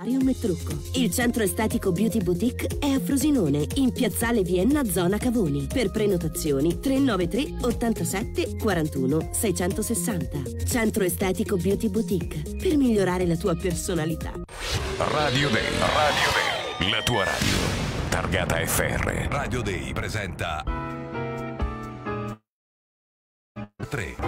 Solarium e Trucco. Il centro estetico Beauty Boutique è a Frosinone, in piazzale Vienna, zona Cavoni. Per prenotazioni 393 87 41 660. Centro estetico Beauty Boutique per migliorare la tua personalità. Radio Day, Radio Day, la tua radio. Targata FR. Radio Day presenta 3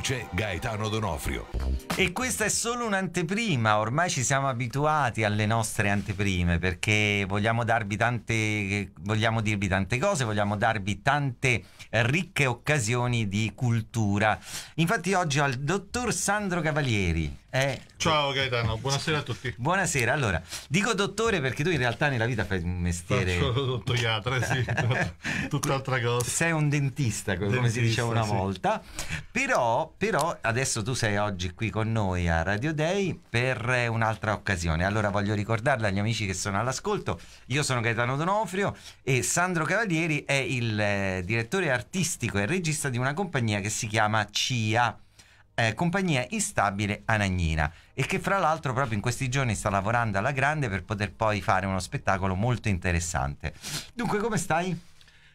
produce Gaetano Donofrio. E questa è solo un'anteprima, ormai ci siamo abituati alle nostre anteprime perché vogliamo darvi tante, vogliamo dirvi tante cose, vogliamo darvi tante ricche occasioni di cultura. Infatti oggi ho il dottor Sandro Cavalieri eh, Ciao Gaetano, buonasera a tutti. Buonasera, allora, dico dottore perché tu in realtà nella vita fai un mestiere... Faccio dottoriatra, sì, tutt'altra cosa. Sei un dentista, come dentista, si diceva una sì. volta, però, però, adesso tu sei oggi qui con noi a Radio Day per un'altra occasione. Allora voglio ricordarla agli amici che sono all'ascolto, io sono Gaetano Donofrio e Sandro Cavalieri è il eh, direttore artistico e regista di una compagnia che si chiama CIA eh, compagnia instabile Anagnina e che fra l'altro proprio in questi giorni sta lavorando alla grande per poter poi fare uno spettacolo molto interessante. Dunque come stai?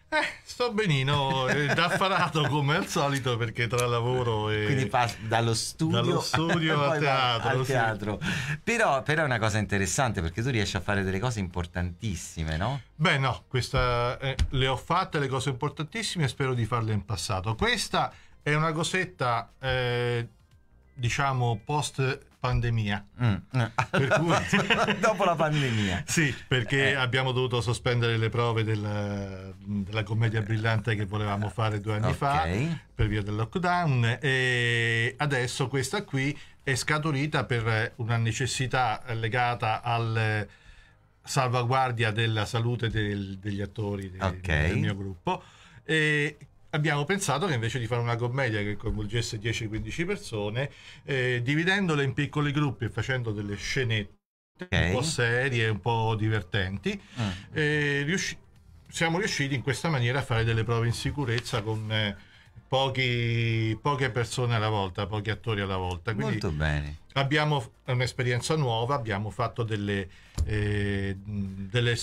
Eh, sto benino, daffarato come al solito perché tra lavoro e... Quindi passo dallo studio, dallo studio a, teatro, al teatro. Sì. Però, però, è una cosa interessante perché tu riesci a fare delle cose importantissime, no? Beh no, questa, eh, le ho fatte le cose importantissime e spero di farle in passato. Questa è una cosetta, eh, diciamo, post pandemia. Mm. Cui... Dopo la pandemia. sì, perché eh. abbiamo dovuto sospendere le prove della, della commedia brillante che volevamo fare due anni okay. fa per via del lockdown e adesso questa qui è scaturita per una necessità legata al salvaguardia della salute del, degli attori del, okay. del mio gruppo. E abbiamo pensato che invece di fare una commedia che coinvolgesse 10-15 persone, eh, dividendole in piccoli gruppi e facendo delle scenette okay. un po' serie, un po' divertenti, ah. eh, riusci- siamo riusciti in questa maniera a fare delle prove in sicurezza con... Eh, Pochi, poche persone alla volta, pochi attori alla volta. Quindi Molto bene. Abbiamo un'esperienza nuova, abbiamo fatto delle, eh, delle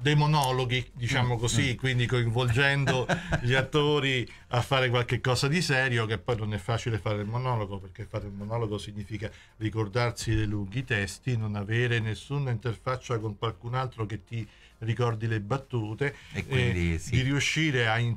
dei monologhi, diciamo mm. così, mm. quindi coinvolgendo gli attori a fare qualche cosa di serio, che poi non è facile fare il monologo, perché fare il monologo significa ricordarsi dei lunghi testi, non avere nessuna interfaccia con qualcun altro che ti ricordi le battute, e quindi, eh, sì. di riuscire a in-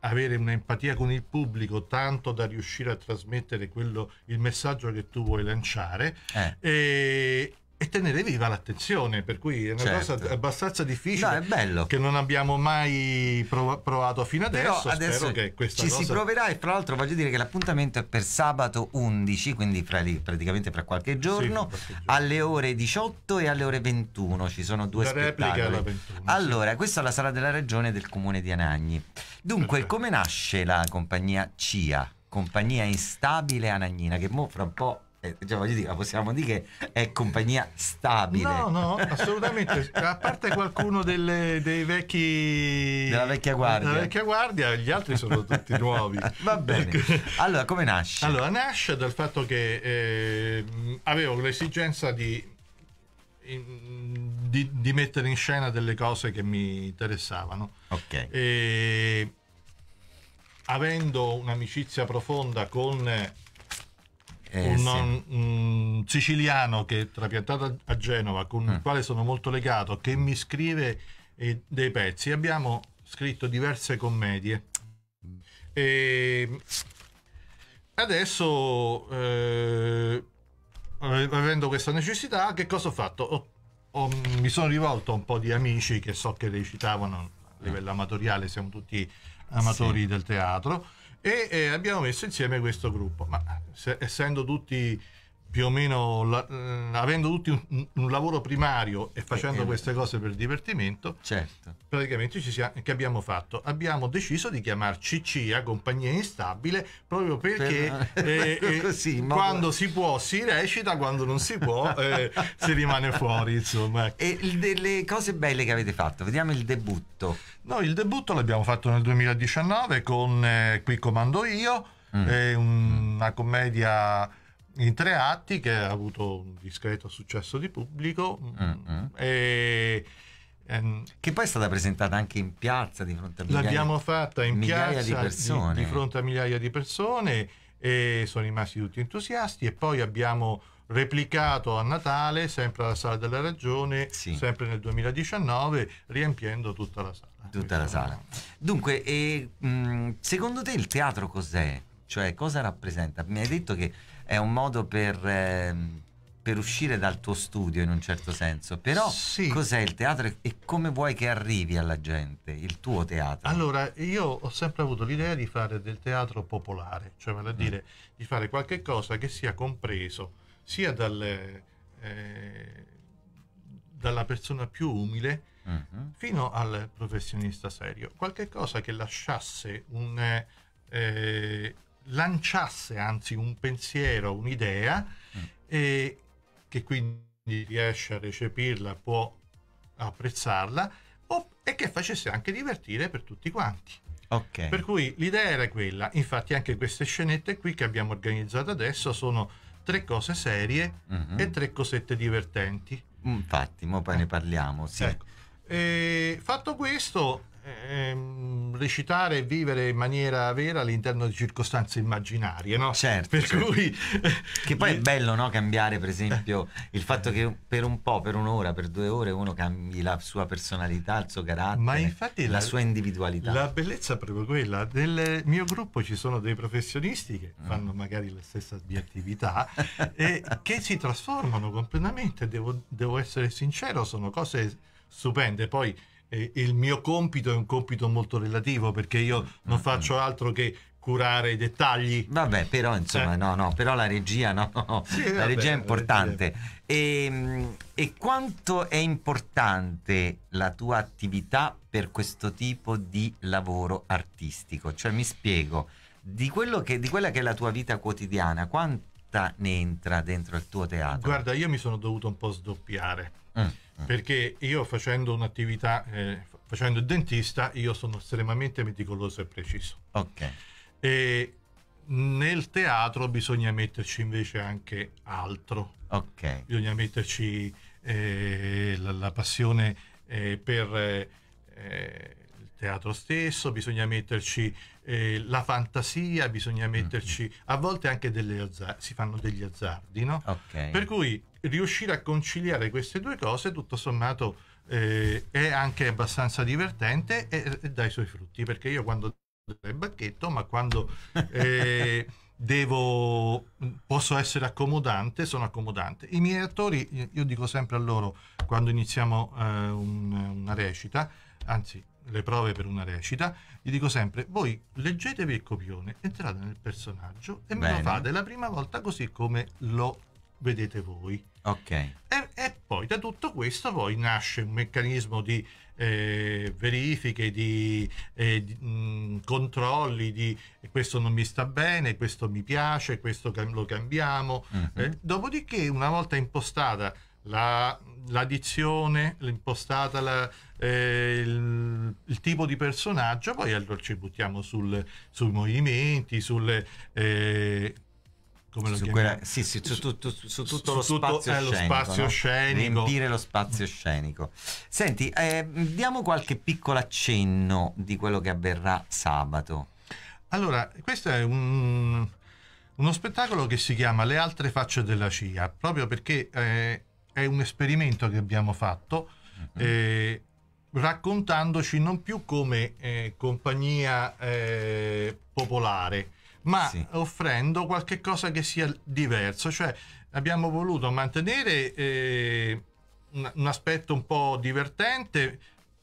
avere un'empatia con il pubblico tanto da riuscire a trasmettere quello, il messaggio che tu vuoi lanciare. Eh. E, e tenere viva l'attenzione, per cui è una certo. cosa abbastanza difficile no, che non abbiamo mai prov- provato fino adesso. Però adesso ci cosa... si proverà e fra l'altro voglio dire che l'appuntamento è per sabato 11, quindi fra lì, praticamente fra qualche giorno, sì, qualche alle ore 18 e alle ore 21 ci sono due la spettacoli. alla 21, allora, sì. questa è la sala della regione del comune di Anagni. Dunque, Perfetto. come nasce la compagnia CIA? Compagnia instabile Anagnina, che mo fra un po' Eh, cioè voglio dire, possiamo dire che è compagnia stabile. No, no, assolutamente. A parte qualcuno delle, dei vecchi... Della vecchia guardia. Della vecchia guardia, gli altri sono tutti nuovi. Va bene. Allora, come nasce? Allora, nasce dal fatto che eh, avevo l'esigenza di di, di, mettere in scena delle cose che mi interessavano. Ok. E, avendo un'amicizia profonda con eh, un, sì. un, siciliano che è trapiantato a Genova, con il mm. quale sono molto legato, che mi scrive eh, dei pezzi. Abbiamo scritto diverse commedie. E ehm, adesso, eh, avendo questa necessità, che cosa ho fatto? Ho, ho, mi sono rivolto a un po' di amici che so che recitavano a livello amatoriale, siamo tutti amatori sì. del teatro e eh, abbiamo messo insieme questo gruppo. Ma se, essendo tutti più o meno la, mh, mm, avendo tutti un, un, lavoro primario e facendo eh, queste cose per divertimento, certo. praticamente ci siamo, che abbiamo fatto? Abbiamo deciso di chiamarci CIA, compagnia instabile proprio perché eh, eh, sì, ma... quando si può si recita, quando non si può eh, si rimane fuori. Insomma. E delle cose belle che avete fatto, vediamo il debutto. No, il debutto l'abbiamo fatto nel 2019 con eh, Qui comando io, mm. una commedia in tre atti che ha avuto un discreto successo di pubblico mm, mm-hmm. e, ehm, che poi è stata presentata anche in piazza di fronte a migliaia, l'abbiamo fatta in piazza di, persone. Di, di fronte a migliaia di persone e sono rimasti tutti entusiasti e poi abbiamo replicato a Natale sempre alla Sala della Ragione sì. sempre nel 2019 riempiendo tutta la sala tutta la sala dunque e, mh, mm, secondo te il teatro cos'è? cioè cosa rappresenta? mi hai detto che è un modo per, eh, per, uscire dal tuo studio in un certo senso. Però sì. cos'è il teatro e come vuoi che arrivi alla gente, il tuo teatro? Allora, io ho sempre avuto l'idea di fare del teatro popolare, cioè vale a mm. dire mm. di fare qualcosa che sia compreso sia dal, eh, dalla persona più umile mm-hmm. fino al professionista serio. Qualche cosa che lasciasse un... Eh, lanciasse anzi un pensiero, un'idea, mm. e che quindi riesce a recepirla, può apprezzarla, e che facesse anche divertire per tutti quanti. Okay. Per cui l'idea era quella, infatti anche queste scenette qui che abbiamo organizzato adesso sono tre cose serie mm-hmm. e tre cosette divertenti. Infatti, mo poi ne parliamo. Sì. Ecco. fatto questo, Ehm, recitare e vivere in maniera vera all'interno di circostanze immaginarie, no? Certo. Per certo. cui... Che poi è bello, no? Cambiare, per esempio, eh. il fatto che per un po', per un'ora, per due ore, uno cambi la sua personalità, il suo carattere, Ma infatti la, la sua individualità. La bellezza è proprio quella. Nel mio gruppo ci sono dei professionisti che mm. fanno mm. magari la stessa di attività e che si trasformano completamente, devo, devo essere sincero, sono cose stupende. Poi eh, il mio compito è un compito molto relativo perché io non faccio altro che curare i dettagli. Vabbè, però insomma, eh. no, no, però la regia, no, no sì, la vabbè, regia è importante. E, ehm, e, quanto è importante la tua attività per questo tipo di lavoro artistico? Cioè, mi spiego, di, che, di quella che è la tua vita quotidiana, quanta ne entra dentro il tuo teatro? Guarda, io mi sono dovuto un po' sdoppiare. Mm eh. perché io facendo un'attività, eh, facendo il dentista, io sono estremamente meticoloso e preciso. Ok. E nel teatro bisogna metterci invece anche altro. Ok. Bisogna metterci eh, la, la, passione eh, per eh, il teatro stesso, bisogna metterci eh, la fantasia, bisogna mm-hmm. metterci... Mm-hmm. A volte anche delle azzar- si fanno degli azzardi, no? Ok. Per cui riuscire a conciliare queste due cose tutto sommato eh, è anche abbastanza divertente e, e dà i suoi frutti perché io quando il bacchetto ma quando eh, devo posso essere accomodante sono accomodante i miei attori io dico sempre a loro quando iniziamo eh, un, una recita anzi le prove per una recita, gli dico sempre: voi leggetevi il copione, entrate nel personaggio e Bene. me lo fate la prima volta così come lo vedete voi. Ok. E, e, poi da tutto questo poi nasce un meccanismo di eh, verifiche, di, eh, di mh, controlli, di eh, questo non mi sta bene, questo mi piace, questo lo cambiamo. Mm-hmm. Eh, dopodiché una volta impostata la, l'addizione, l'impostata, la, eh, il, il, tipo di personaggio, poi allora ci buttiamo sul, sui movimenti, sulle, eh, come lo su quella, sì, sì, su, tutto, su, su tutto su lo, tutto spazio scenico, lo spazio no? scenico. Riempire lo spazio scenico. Senti, eh, diamo qualche piccolo accenno di quello che avverrà sabato. Allora, questo è un, uno spettacolo che si chiama Le altre facce della CIA, proprio perché eh, è un esperimento che abbiamo fatto. Mm-hmm. Eh, raccontandoci non più come eh, compagnia eh, popolare, ma sì. offrendo qualche cosa che sia diverso. Cioè abbiamo voluto mantenere eh, un, un, aspetto un po' divertente,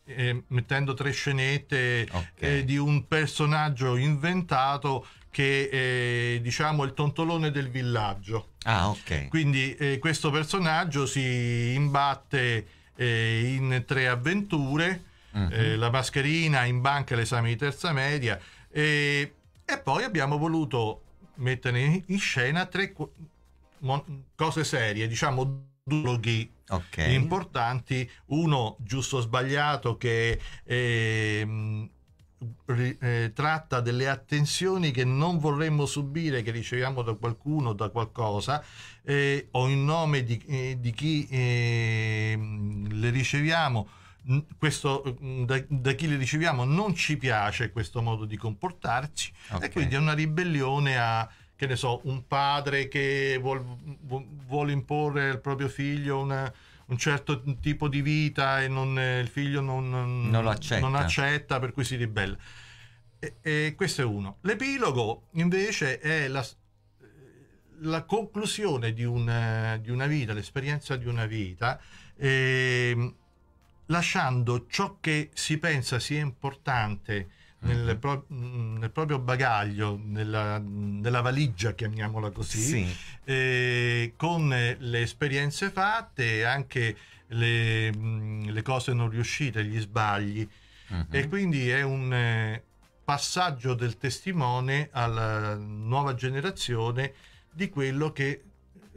eh, mettendo tre scenette okay. eh, di un personaggio inventato che è diciamo il tontolone del villaggio. Ah, ok. Quindi eh, questo personaggio si imbatte eh, in tre avventure, uh-huh. la mascherina in banca l'esame di terza media e e poi abbiamo voluto mettere in scena tre cose serie, diciamo dialoghi okay. importanti, uno giusto o sbagliato che eh, eh, tratta delle attenzioni che non vorremmo subire, che riceviamo da qualcuno, o da qualcosa, eh, o in nome di, eh, di chi ehm, le riceviamo questo, mm, da, da, chi li riceviamo non ci piace questo modo di comportarci okay. e quindi è una ribellione a che ne so, un padre che vuole imporre al proprio figlio una, un certo tipo di vita e non, eh, il figlio non, non, accetta. non, accetta. per cui si ribella. E, e questo è uno. L'epilogo invece è la, eh, la conclusione di una, eh, di una, vita, l'esperienza di una vita. E, ehm, lasciando ciò che si pensa sia importante nel, mhm. pro- nel proprio bagaglio, nella, nella, valigia, chiamiamola così, sì. eh, con le esperienze fatte, e anche le, le cose non riuscite, gli sbagli. Uh-huh. E quindi è un eh, passaggio del testimone alla nuova generazione di quello che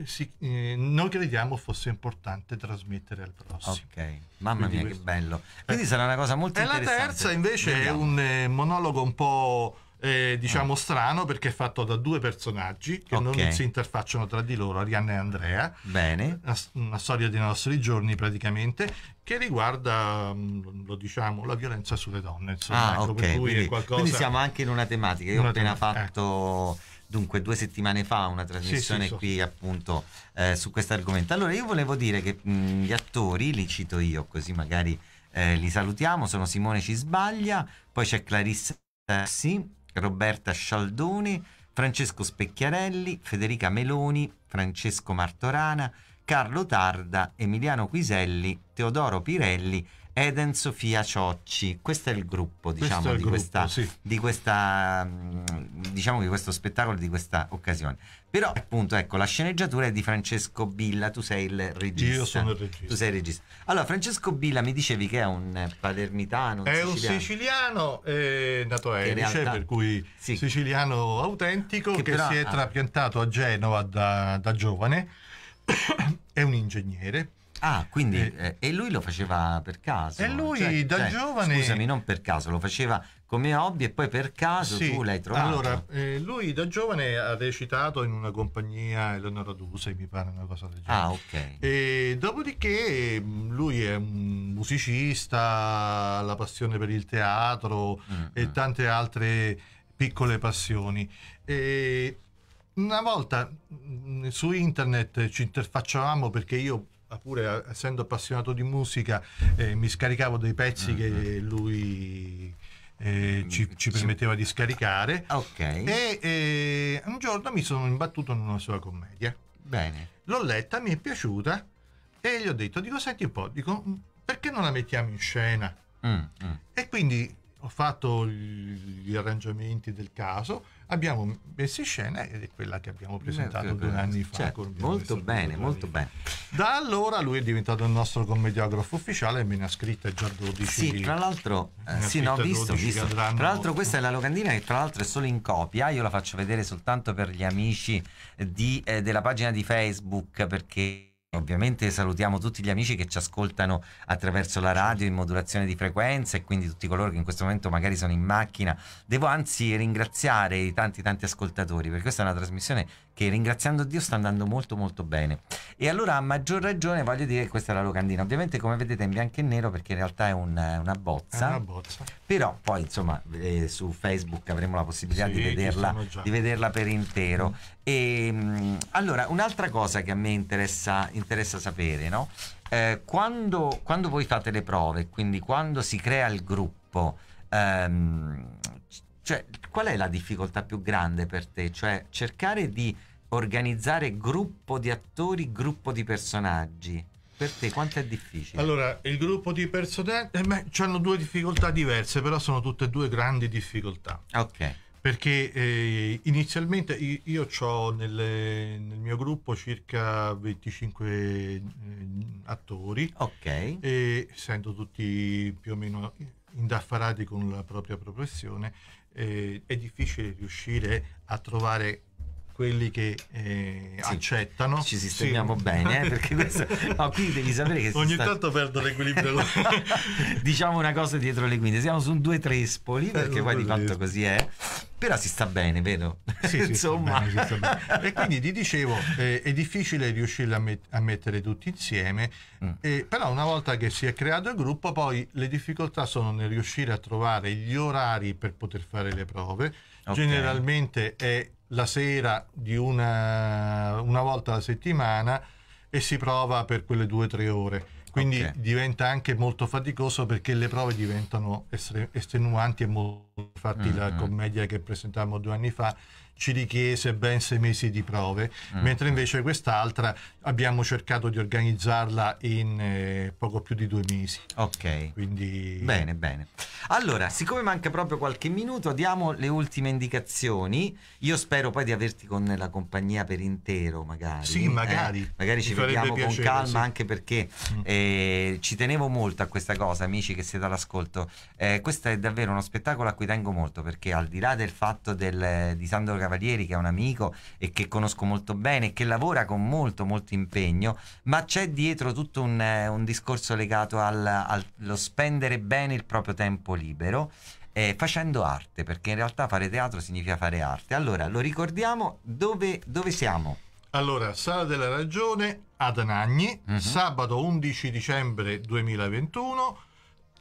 si, eh, noi crediamo fosse importante trasmettere al prossimo. Ok, mamma Quindi mia questo. che bello. Eh, quindi eh. sarà una cosa molto e interessante. E la terza invece Vediamo. è un eh, monologo un po'... Eh, diciamo ah. strano perché è fatto da due personaggi che okay. non si interfacciano tra di loro, Arianna e Andrea. Bene. Una, una, storia dei nostri giorni praticamente che riguarda, mm, lo diciamo, la violenza sulle donne. Insomma, ah, ecco, okay. quindi, quindi, siamo anche in una tematica. Io ho appena tematica. Ecco. fatto... Ecco dunque due settimane fa una trasmissione sì, sì, qui appunto eh, su questo argomento. Allora io volevo dire che mh, mm, gli attori, li cito io così magari eh, li salutiamo, sono Simone Cisbaglia, poi c'è Clarissa Tassi, Roberta Scialdoni, Francesco Specchiarelli, Federica Meloni, Francesco Martorana, Carlo Tarda, Emiliano Quiselli, Teodoro Pirelli Eden Sofia Ciocci. Questo è il gruppo, diciamo, il di, gruppo, questa, sì. di, questa, mm, diciamo di questo spettacolo, di questa occasione. Però appunto, ecco, la sceneggiatura è di Francesco Billa, tu sei il regista. Io sono il regista. Tu sei il regista. Allora, Francesco Billa mi dicevi che è un palermitano, È siciliano. un siciliano eh, nato a Erice, per cui sì. siciliano autentico che, che però, si è ah, trapiantato a Genova da, da giovane. è un ingegnere Ah, quindi e, eh. eh, e lui lo faceva per caso? E lui cioè, da cioè, giovane... Scusami, non per caso, lo faceva come hobby e poi per caso sì, tu l'hai trovato. Allora, eh, lui da giovane ha recitato in una compagnia Eleonora Duse, mi pare una cosa del genere. Ah, ok. E, dopodiché mm, lui è un musicista, ha la passione per il teatro mm-hmm. e mm. tante altre piccole passioni. E una volta mm, su internet ci interfacciavamo perché io pure eh, essendo appassionato di musica, eh, mi scaricavo dei pezzi mm-hmm. che mm. lui eh, ci, mm, ci, permetteva di scaricare. Ok. E eh, un giorno mi sono imbattuto in una sua commedia. Bene. L'ho letta, mi è piaciuta e gli ho detto, dico, senti un po', dico, mm, perché non la mettiamo in scena? Mm-hmm. E quindi ho fatto gli arrangiamenti del caso, abbiamo messo in scena ed è quella che abbiamo presentato Beh, due anni fa. Certo, molto bene, molto bene. Da allora lui è diventato il nostro commediografo ufficiale e me ne ha scritta già 12. Sì, tra l'altro, eh, sì, no, visto, visto. Tra l'altro questa è la locandina che tra l'altro è solo in copia, io la faccio vedere soltanto per gli amici di, eh, della pagina di Facebook perché Ovviamente salutiamo tutti gli amici che ci ascoltano attraverso la radio in modulazione di frequenza e quindi tutti coloro che in questo momento magari sono in macchina. Devo anzi ringraziare i tanti tanti ascoltatori perché questa è una trasmissione che ringraziando Dio sta andando molto molto bene. E allora a maggior ragione voglio dire che questa è la locandina. Ovviamente come vedete è in bianco e nero perché in realtà è, un, una, bozza, è una bozza. Però poi insomma eh, su Facebook avremo la possibilità sì, di, vederla, di, vederla, per intero. E, ehm, allora un'altra cosa che a me interessa, interessa sapere, no? eh, quando, quando, voi fate le prove, quindi quando si crea il gruppo, ehm, cioè qual è la difficoltà più grande per te? Cioè cercare di organizzare gruppo di attori, gruppo di personaggi. Per te quanto è difficile? Allora, il gruppo di personaggi eh, hanno due difficoltà diverse, però sono tutte e due grandi difficoltà. Ok. Perché eh, inizialmente io, io ho nel, mio gruppo circa 25 eh, attori, Ok. e essendo tutti più o meno indaffarati con la propria professione, eh, è difficile riuscire a trovare quelli che eh, sì, accettano. Ci sistemiamo sì. bene, eh, perché questo... No, qui devi sapere che... Ogni sta... tanto perdo l'equilibrio. diciamo una cosa dietro le quinte, siamo su due trespoli, perché poi di fatto così è. Però si sta bene, vero? Sì, Insomma. Bene, e quindi ti dicevo, eh, è difficile riuscire a, met- a mettere tutti insieme, mm. eh, però una volta che si è creato il gruppo, poi le difficoltà sono nel riuscire a trovare gli orari per poter fare le prove. Okay. Generalmente è la sera di una, una volta alla settimana e si prova per quelle due o tre ore quindi okay. diventa anche molto faticoso perché le prove diventano estenuanti e molto... Infatti mm-hmm. la mm, mm. commedia che presentavamo due anni fa ci richiese ben sei mesi di prove, mm. mentre invece quest'altra abbiamo cercato di organizzarla in eh, poco più di due mesi. Ok. Quindi... Bene, bene. Allora, siccome manca proprio qualche minuto, diamo le ultime indicazioni. Io spero poi di averti con la compagnia per intero, magari. Sì, magari. Eh, magari ci vediamo piacere, con calma, sì. anche perché mm. eh, ci tenevo molto a questa cosa, amici che siete all'ascolto. Eh, questo è davvero uno spettacolo a cui tengo molto, perché al di là del fatto del, eh, di Sandro Cavalieri, che è un amico e che conosco molto bene, e che lavora con molto, molto impegno, ma c'è dietro tutto un, eh, un discorso legato al, allo spendere bene il proprio tempo libero. Eh, facendo arte, perché in realtà fare teatro significa fare arte. Allora, lo ricordiamo, dove, dove siamo? Allora, Sala della Ragione ad Anagni, uh-huh. sabato 11 dicembre 2021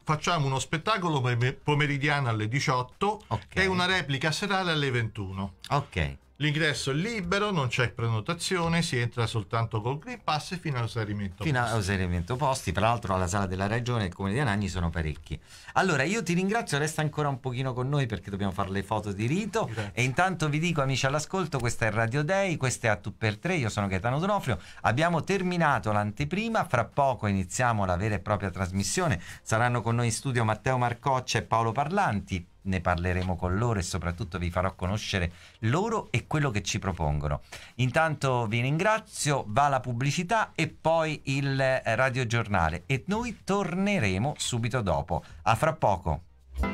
facciamo uno spettacolo pomeridiano alle 18 okay. e una replica serale alle 21. Ok. L'ingresso è libero, non c'è prenotazione, si entra soltanto col Green Pass e fino posti. Fino all'esaurimento posti, peraltro alla sala della regione e il comune di Anagni sono parecchi. Allora io ti ringrazio, resta ancora un pochino con noi perché dobbiamo fare le foto di rito Grazie. e intanto vi dico amici all'ascolto, questa è Radio Day, questa è A Tu per Tre, io sono Gaetano Donofrio, abbiamo terminato l'anteprima, fra poco iniziamo la vera e propria trasmissione, saranno con noi in studio Matteo Marcoccia e Paolo Parlanti ne parleremo con loro e soprattutto vi farò conoscere loro e quello che ci propongono. Intanto vi ringrazio, va la pubblicità e poi il eh, radiogiornale e noi torneremo subito dopo. A fra poco.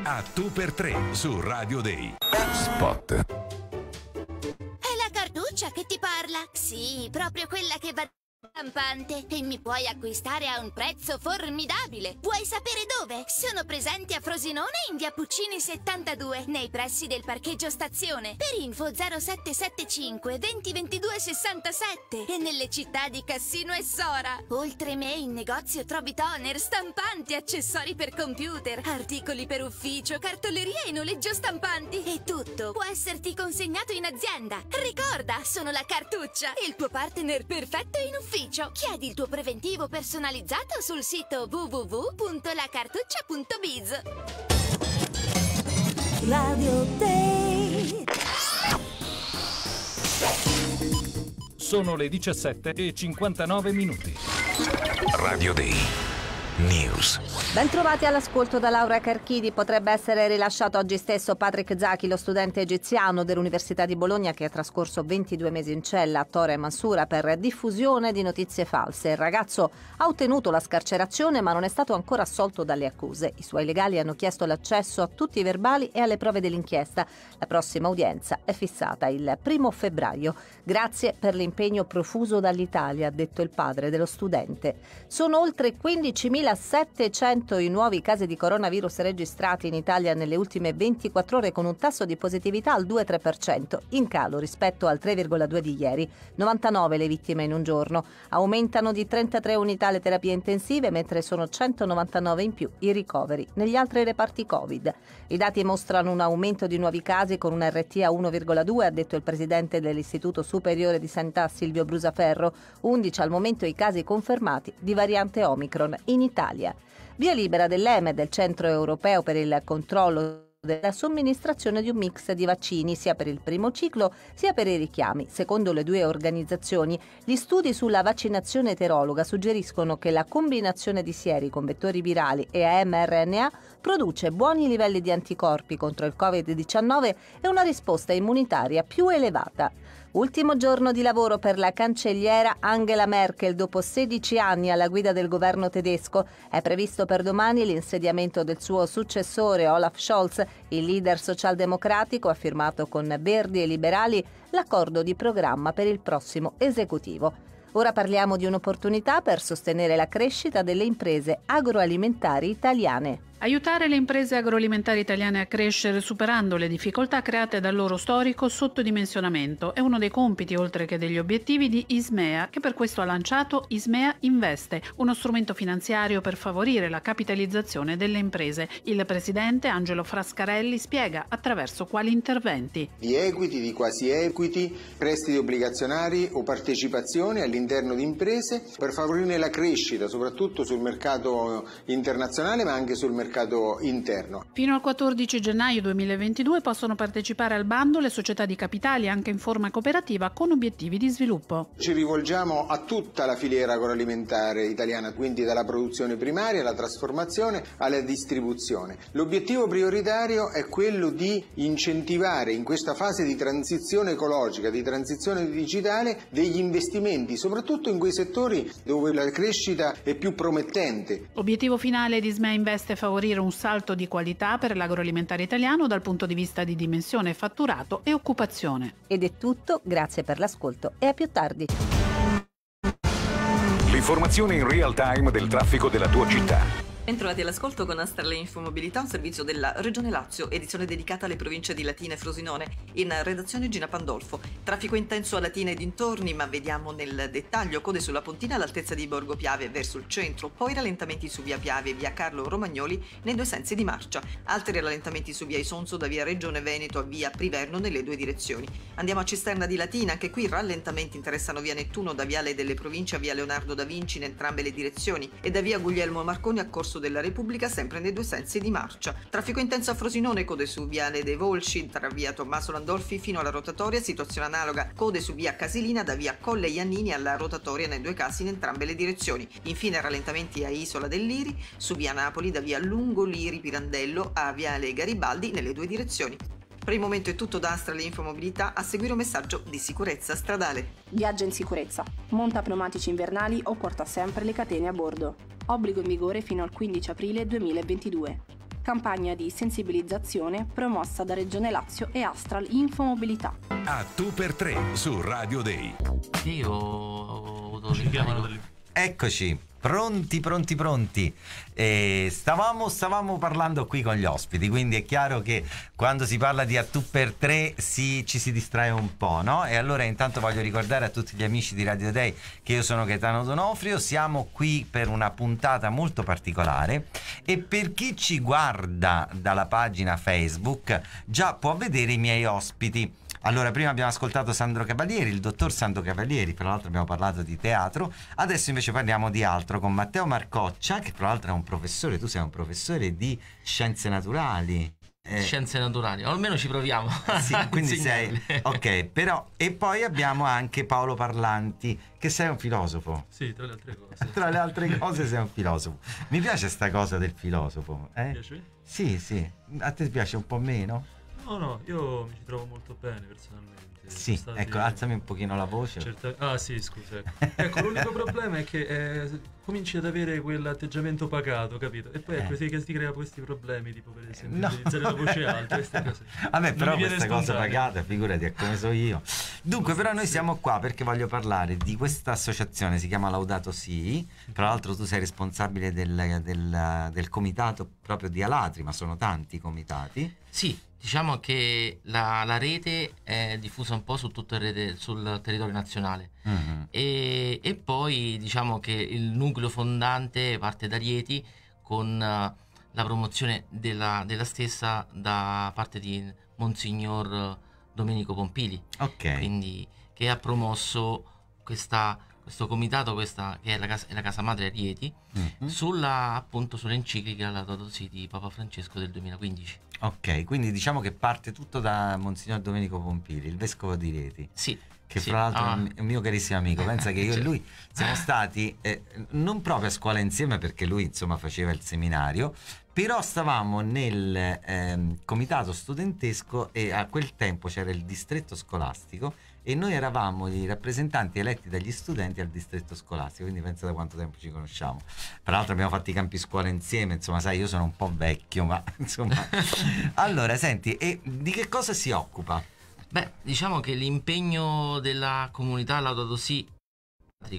A tu per tre su Radio Day. Spot. È la cartuccia che ti parla. Sì, proprio quella che va Campante, e mi puoi acquistare a un prezzo formidabile. Vuoi sapere dove? Sono presenti a Frosinone in via Puccini 72, nei pressi del parcheggio stazione. Per info 0775 2022 67 e nelle città di Cassino e Sora. Oltre me in negozio trovi toner, stampanti, accessori per computer, articoli per ufficio, cartoleria e noleggio stampanti. E tutto può esserti consegnato in azienda. Ricorda, sono la cartuccia, il tuo partner perfetto in ufficio ufficio. Chiedi il tuo preventivo personalizzato sul sito www.lacartuccia.biz. Radio Day. Sono le 17 e 59 minuti. Radio Day. News. Bentrovati all'ascolto da Laura Carchidi. Potrebbe essere rilasciato oggi stesso Patrick Zaki, lo studente egiziano dell'Università di Bologna che ha trascorso 22 mesi in cella a Torre Mansura per diffusione di notizie false. Il ragazzo ha ottenuto la scarcerazione ma non è stato ancora assolto dalle accuse. I suoi legali hanno chiesto l'accesso a tutti i verbali e alle prove dell'inchiesta. La prossima udienza è fissata il primo febbraio. Grazie per l'impegno profuso dall'Italia, ha detto il padre dello studente. Sono oltre 15.000 2.700 i nuovi casi di coronavirus registrati in Italia nelle ultime 24 ore con un tasso di positività al 2,3%, in calo rispetto al 3,2 di ieri, 99 le vittime in un giorno. Aumentano di 33 unità le terapie intensive, mentre sono 199 in più i ricoveri negli altri reparti Covid. I dati mostrano un aumento di nuovi casi con un RT a 1,2, ha detto il presidente dell'Istituto Superiore di Sanità Silvio Brusaferro, 11 al momento i casi confermati di variante Omicron in Italia. Italia. Via libera dell'EME, del Centro Europeo per il Controllo della somministrazione di un mix di vaccini sia per il primo ciclo sia per i richiami. Secondo le due organizzazioni, gli studi sulla vaccinazione eterologa suggeriscono che la combinazione di sieri con vettori virali e a mRNA produce buoni livelli di anticorpi contro il Covid-19 e una risposta immunitaria più elevata. Ultimo giorno di lavoro per la cancelliera Angela Merkel dopo 16 anni alla guida del governo tedesco. È previsto per domani l'insediamento del suo successore Olaf Scholz. Il leader socialdemocratico ha firmato con Verdi e Liberali l'accordo di programma per il prossimo esecutivo. Ora parliamo di un'opportunità per sostenere la crescita delle imprese agroalimentari italiane. Aiutare le imprese agroalimentari italiane a crescere superando le difficoltà create dal loro storico sottodimensionamento è uno dei compiti oltre che degli obiettivi di Ismea che per questo ha lanciato Ismea Investe, uno strumento finanziario per favorire la capitalizzazione delle imprese. Il presidente Angelo Frascarelli spiega attraverso quali interventi. Di equiti, di quasi equiti, prestiti obbligazionari o partecipazioni all'interno di imprese per favorire la crescita soprattutto sul mercato internazionale ma anche sul mercato mercato interno. Fino al 14 gennaio 2022 possono partecipare al bando le società di capitali anche in forma cooperativa con obiettivi di sviluppo. Ci rivolgiamo a tutta la filiera agroalimentare italiana, quindi dalla produzione primaria alla trasformazione alla distribuzione. L'obiettivo prioritario è quello di incentivare in questa fase di transizione ecologica, di transizione digitale, degli investimenti, soprattutto in quei settori dove la crescita è più promettente. Obiettivo finale di SME Invest è favorevole favorire un salto di qualità per l'agroalimentare italiano dal punto di vista di dimensione, fatturato e occupazione. Ed è tutto, grazie per l'ascolto e a più tardi. L'informazione in real time del traffico della tua città Bentrovati all'ascolto con Astrale Infomobilità, un servizio della Regione Lazio, edizione dedicata alle province di Latina e Frosinone. In redazione Gina Pandolfo. Traffico intenso a Latina e dintorni, ma vediamo nel dettaglio. Code sulla Pontina all'altezza di Borgo Piave verso il centro, poi rallentamenti su via Piave e via Carlo Romagnoli nei due sensi di marcia. Altri rallentamenti su via Isonzo da via Regione Veneto a via Priverno nelle due direzioni. Andiamo a Cisterna di Latina, anche qui rallentamenti interessano via Nettuno da viale delle province a via Leonardo da Vinci in entrambe le direzioni e da via Guglielmo Marconi a Corso percorso della Repubblica sempre nei due sensi di marcia. Traffico intenso a Frosinone, code su Viale dei Volci, tra via Tommaso Landolfi fino alla rotatoria, situazione analoga, code su via Casilina da via Colle Iannini alla rotatoria nei due casi in entrambe le direzioni. Infine rallentamenti a Isola dell'Iri, su via Napoli da via Lungoliri Pirandello a viale Garibaldi nelle due direzioni. Per il momento è tutto da Astrale Infomobilità, a seguire un messaggio di sicurezza stradale. Viaggio in sicurezza. Monta pneumatici invernali o porta sempre le catene a bordo. Obbligo in vigore fino al 15 aprile 2022. Campagna di sensibilizzazione promossa da Regione Lazio e Astral Infomobilità. A 2x3 su Radio Day. Io ho avuto Eccoci. Pronti, pronti, pronti. Eh, stavamo, stavamo, parlando qui con gli ospiti, quindi è chiaro che quando si parla di a tu per tre si, ci si distrae un po', no? E allora intanto voglio ricordare a tutti gli amici di Radio Day che io sono Gaetano Donofrio, siamo qui per una puntata molto particolare e per chi ci guarda dalla pagina Facebook già può vedere i miei ospiti allora, prima abbiamo ascoltato Sandro Cavalieri, il dottor Sandro Cavalieri, tra l'altro abbiamo parlato di teatro, adesso invece parliamo di altro con Matteo Marcoccia, che tra l'altro è un professore, tu sei un professore di scienze naturali. Eh, scienze naturali, o almeno ci proviamo. Eh sì, quindi sei. Ok, però. E poi abbiamo anche Paolo Parlanti, che sei un filosofo. Sì, tra le altre cose. tra le altre cose sei un filosofo. Mi piace questa cosa del filosofo. Eh? Mi Piace? Sì, sì. A te piace un po' meno? No, no, io mi ci trovo molto bene personalmente. Sì, State... ecco, alzami un pochino la voce. Certa... Ah sì, scusa. ecco, l'unico problema è che eh, cominci ad avere quell'atteggiamento pacato, capito? E poi ecco, eh. è così che si crea questi problemi, tipo per esempio no. utilizzare la voce alta, queste cose. Vabbè, però questa cosa pagata, figurati, è come so io. Dunque, però noi siamo qua perché voglio parlare di questa associazione, si chiama Laudato Si, tra l'altro tu sei responsabile del, del, del comitato proprio di Alatri, ma sono tanti i comitati. Sì, diciamo che la, la, rete è diffusa un po' su tutto il, rete, sul territorio nazionale mm-hmm. e, e, poi diciamo che il nucleo fondante parte da Rieti con uh, la promozione della, della, stessa da parte di Monsignor eh, Domenico Pompili, okay. quindi, che ha promosso questa questo comitato, questa, che è la casa, è la casa madre Rieti, mm-hmm. sulla, appunto, sull'enciclica alla Si di Papa Francesco del 2015. Ok, quindi diciamo che parte tutto da Monsignor Domenico Pompili, il vescovo di Rieti. Sì. Che sì. fra l'altro ah. è un mio carissimo amico, pensa che io cioè. e lui siamo stati eh, non proprio a scuola insieme perché lui insomma faceva il seminario, però stavamo nel eh, comitato studentesco e a quel tempo c'era il distretto scolastico e noi eravamo i rappresentanti eletti dagli studenti al distretto scolastico, quindi pensa da quanto tempo ci conosciamo. Tra l'altro abbiamo fatto i campi scuola insieme, insomma, sai, io sono un po' vecchio, ma insomma. allora, senti, e di che cosa si occupa? Beh, diciamo che l'impegno della comunità Laudato Si,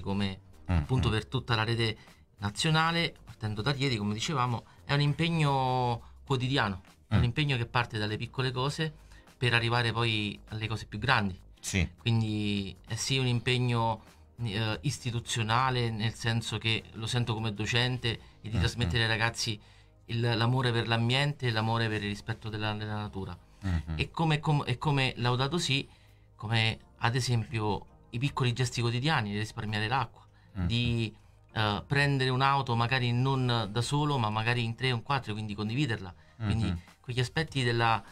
come mm, appunto mm. per tutta la rete nazionale, partendo da Rieti, come dicevamo, è un impegno quotidiano, un mm. impegno che parte dalle piccole cose per arrivare poi alle cose più grandi sì. Quindi è eh, sì un impegno eh, istituzionale, nel senso che lo sento come docente e di mm, trasmettere mm. ai ragazzi il, l'amore per l'ambiente e l'amore per il rispetto della, della natura. Uh-huh. E, come, com, e come laudato sì, come ad esempio i piccoli gesti quotidiani di risparmiare l'acqua, uh-huh. di eh, prendere un'auto magari non da solo, ma magari in tre o in quattro, quindi condividerla. Mm-hmm. Quindi uh-huh. quegli aspetti della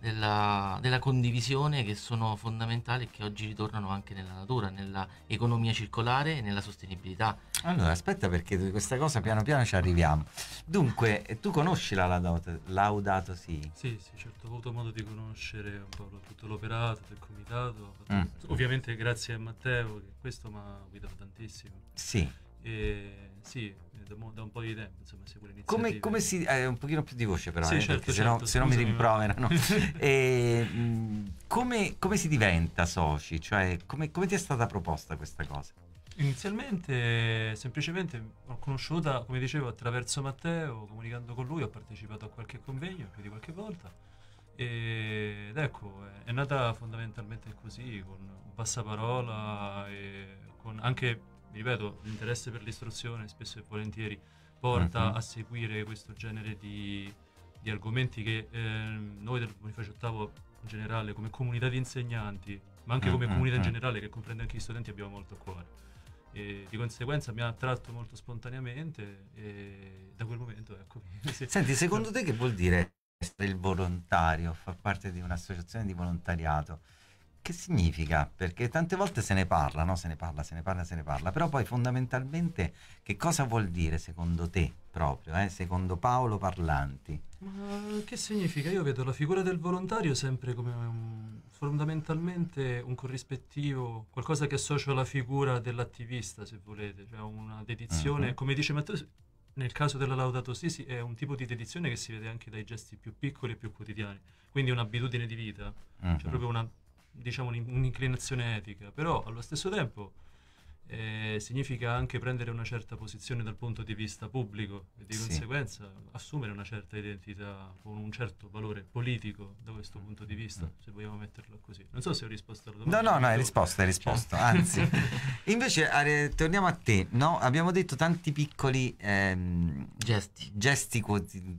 della, della, condivisione che sono fondamentali e che oggi ritornano anche nella natura, nell'economia circolare e nella sostenibilità. Allora, aspetta perché di questa cosa piano piano ci arriviamo. Dunque, tu conosci la Laudato, laudato sì? Sì, sì, certo, ho avuto modo di conoscere un po' tutto l'operato del comitato, mm. ovviamente grazie a Matteo che questo mi ha guidato tantissimo. Sì. E, sì, da un po' di tempo, insomma, seguo le iniziative. Come, come si... Eh, un pochino più di voce però, sì, eh, certo, certo, se no mi rimproverano. e, ehm, mh, come, come, si diventa soci? Cioè, come, come ti è stata proposta questa cosa? Inizialmente, semplicemente, l'ho conosciuta, come dicevo, attraverso Matteo, comunicando con lui, ho partecipato a qualche convegno, più di qualche volta, ed ecco, è nata fondamentalmente così, con un passaparola, e con anche ripeto, l'interesse per l'istruzione spesso e volentieri porta uh-huh. a seguire questo genere di, di argomenti che eh, noi del Bonifacio VIII in generale, come comunità di insegnanti, ma anche mm, come uh-huh. comunità in mm. generale che comprende anche gli studenti, abbiamo molto a cuore. E di conseguenza mi ha attratto molto spontaneamente e da quel momento ecco. Senti, secondo te che vuol dire essere il volontario, far parte di un'associazione di volontariato? che significa? Perché tante volte se ne parla, no? se ne parla, se ne parla, se ne parla, però poi fondamentalmente che cosa vuol dire secondo te proprio, eh? secondo Paolo Parlanti? Ma che significa? Io vedo la figura del volontario sempre come un, fondamentalmente un corrispettivo, qualcosa che associa alla figura dell'attivista, se volete, cioè una dedizione, uh-huh. come dice Matteo, nel caso della Laudato Si sì, è un tipo di dedizione che si vede anche dai gesti più piccoli e più quotidiani, quindi un'abitudine di vita, uh-huh. cioè mhm. proprio una diciamo, un'inclinazione etica, però allo stesso tempo eh, significa anche prendere una certa posizione dal punto di vista pubblico e di sì. conseguenza assumere una certa identità con un certo valore politico da questo mm. punto di mm. vista, mm. se vogliamo metterlo così. Non so se ho risposto alla domanda. No, no, no, hai risposto, hai cioè. risposto, cioè. anzi. Invece are, torniamo a te, no? Abbiamo detto tanti piccoli ehm, gesti, gesti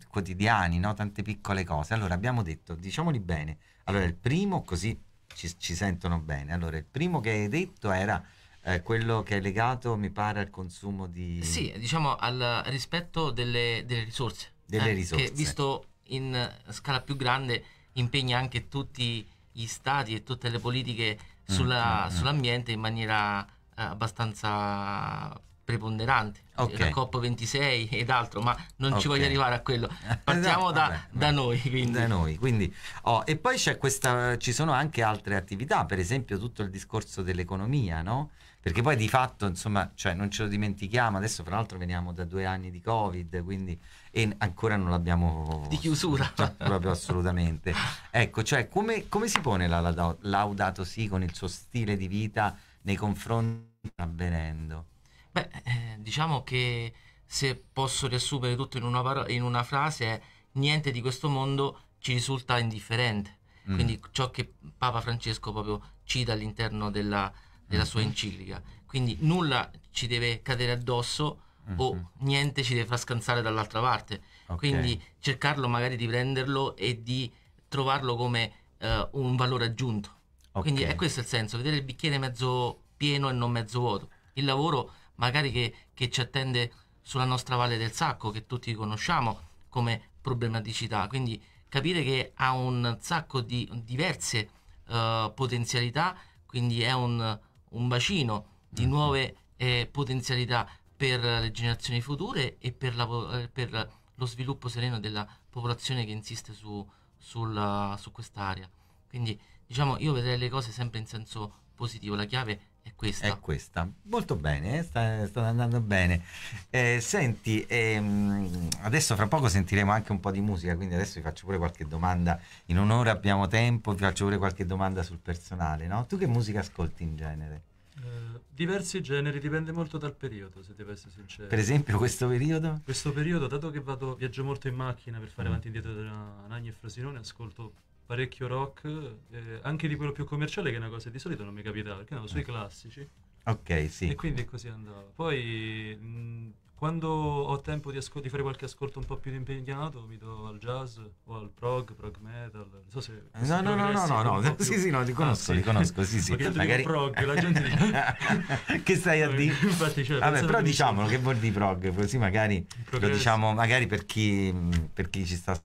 quotidiani, no? tante piccole cose. Allora abbiamo detto, diciamoli bene, allora il primo così ci, ci sentono bene. Allora, il primo che hai detto era... Eh, quello che è legato mi pare al consumo di... Sì, diciamo al rispetto delle, delle risorse. Delle eh, risorse. Che visto in scala più grande impegna anche tutti gli stati e tutte le politiche mm, sulla, mm, mm, sull'ambiente in maniera eh, abbastanza preponderante, okay. la COP26 ed altro, ma non okay. ci voglio arrivare a quello. Esatto, Partiamo da, da, noi. Quindi. Da noi quindi, oh, e poi c'è questa, ci sono anche altre attività, per esempio tutto il discorso dell'economia, no? Perché poi di fatto, insomma, cioè, non ce lo dimentichiamo, adesso fra l'altro veniamo da due anni di Covid, quindi e ancora non l'abbiamo... Di chiusura. Cioè, proprio assolutamente. Ecco, cioè, come, come si pone la, la, Laudato sì con il suo stile di vita nei confronti avvenendo? Beh, eh, eh, diciamo che se posso riassumere tutto in una, parola, in una frase, niente di questo mondo ci risulta indifferente. Mm. Quindi ciò che Papa Francesco proprio cita all'interno della, della mm. sua mm-hmm. enciclica. Quindi nulla ci deve cadere addosso mm-hmm. o niente ci deve far scansare dall'altra parte. Okay. Quindi cercarlo magari di prenderlo e di trovarlo come eh, un valore aggiunto. Okay. Quindi è questo il senso, vedere il bicchiere mezzo pieno e non mezzo vuoto. Il lavoro magari che, che ci attende sulla nostra Valle del Sacco, che tutti conosciamo come problematicità. Quindi capire che ha un sacco di diverse uh, potenzialità, quindi è un, un bacino di mm-hmm. nuove eh, potenzialità per le generazioni future e per, la, eh, per, lo sviluppo sereno della popolazione che insiste su, sul, su quest'area. Quindi diciamo io vedrei le cose sempre in senso positivo, la chiave è è questa. È questa. Molto bene, eh? sta, sta, andando bene. Eh, senti, ehm, adesso fra poco sentiremo anche un po' di musica, quindi adesso vi faccio pure qualche domanda. In un'ora abbiamo tempo, vi faccio pure qualche domanda sul personale, no? Tu che musica ascolti in genere? Eh, diversi generi, dipende molto dal periodo, se devo essere sincero. Per esempio, questo periodo? Questo periodo, dato che vado, viaggio molto in macchina per fare mm. avanti e indietro tra Anagni e Frosinone, ascolto parecchio rock, eh, anche di quello più commerciale, che è una cosa di solito non mi capita, perché andavo sui eh. classici. Ok, sì. E quindi così andava. Poi mh, quando ho tempo di, ascol- di, fare qualche ascolto un po' più impegnato, mi do al jazz o al prog, prog metal. Non so se. No, no, no, no, no, no. Più... Sì, sì, no, ti conosco, ah, sì. ti conosco. Sì, sì. Magari... prog, la gente dice. che stai a dire? Infatti, cioè, Vabbè, però diciamolo che vuol dire prog, così magari Progress. lo diciamo magari per chi, per chi ci sta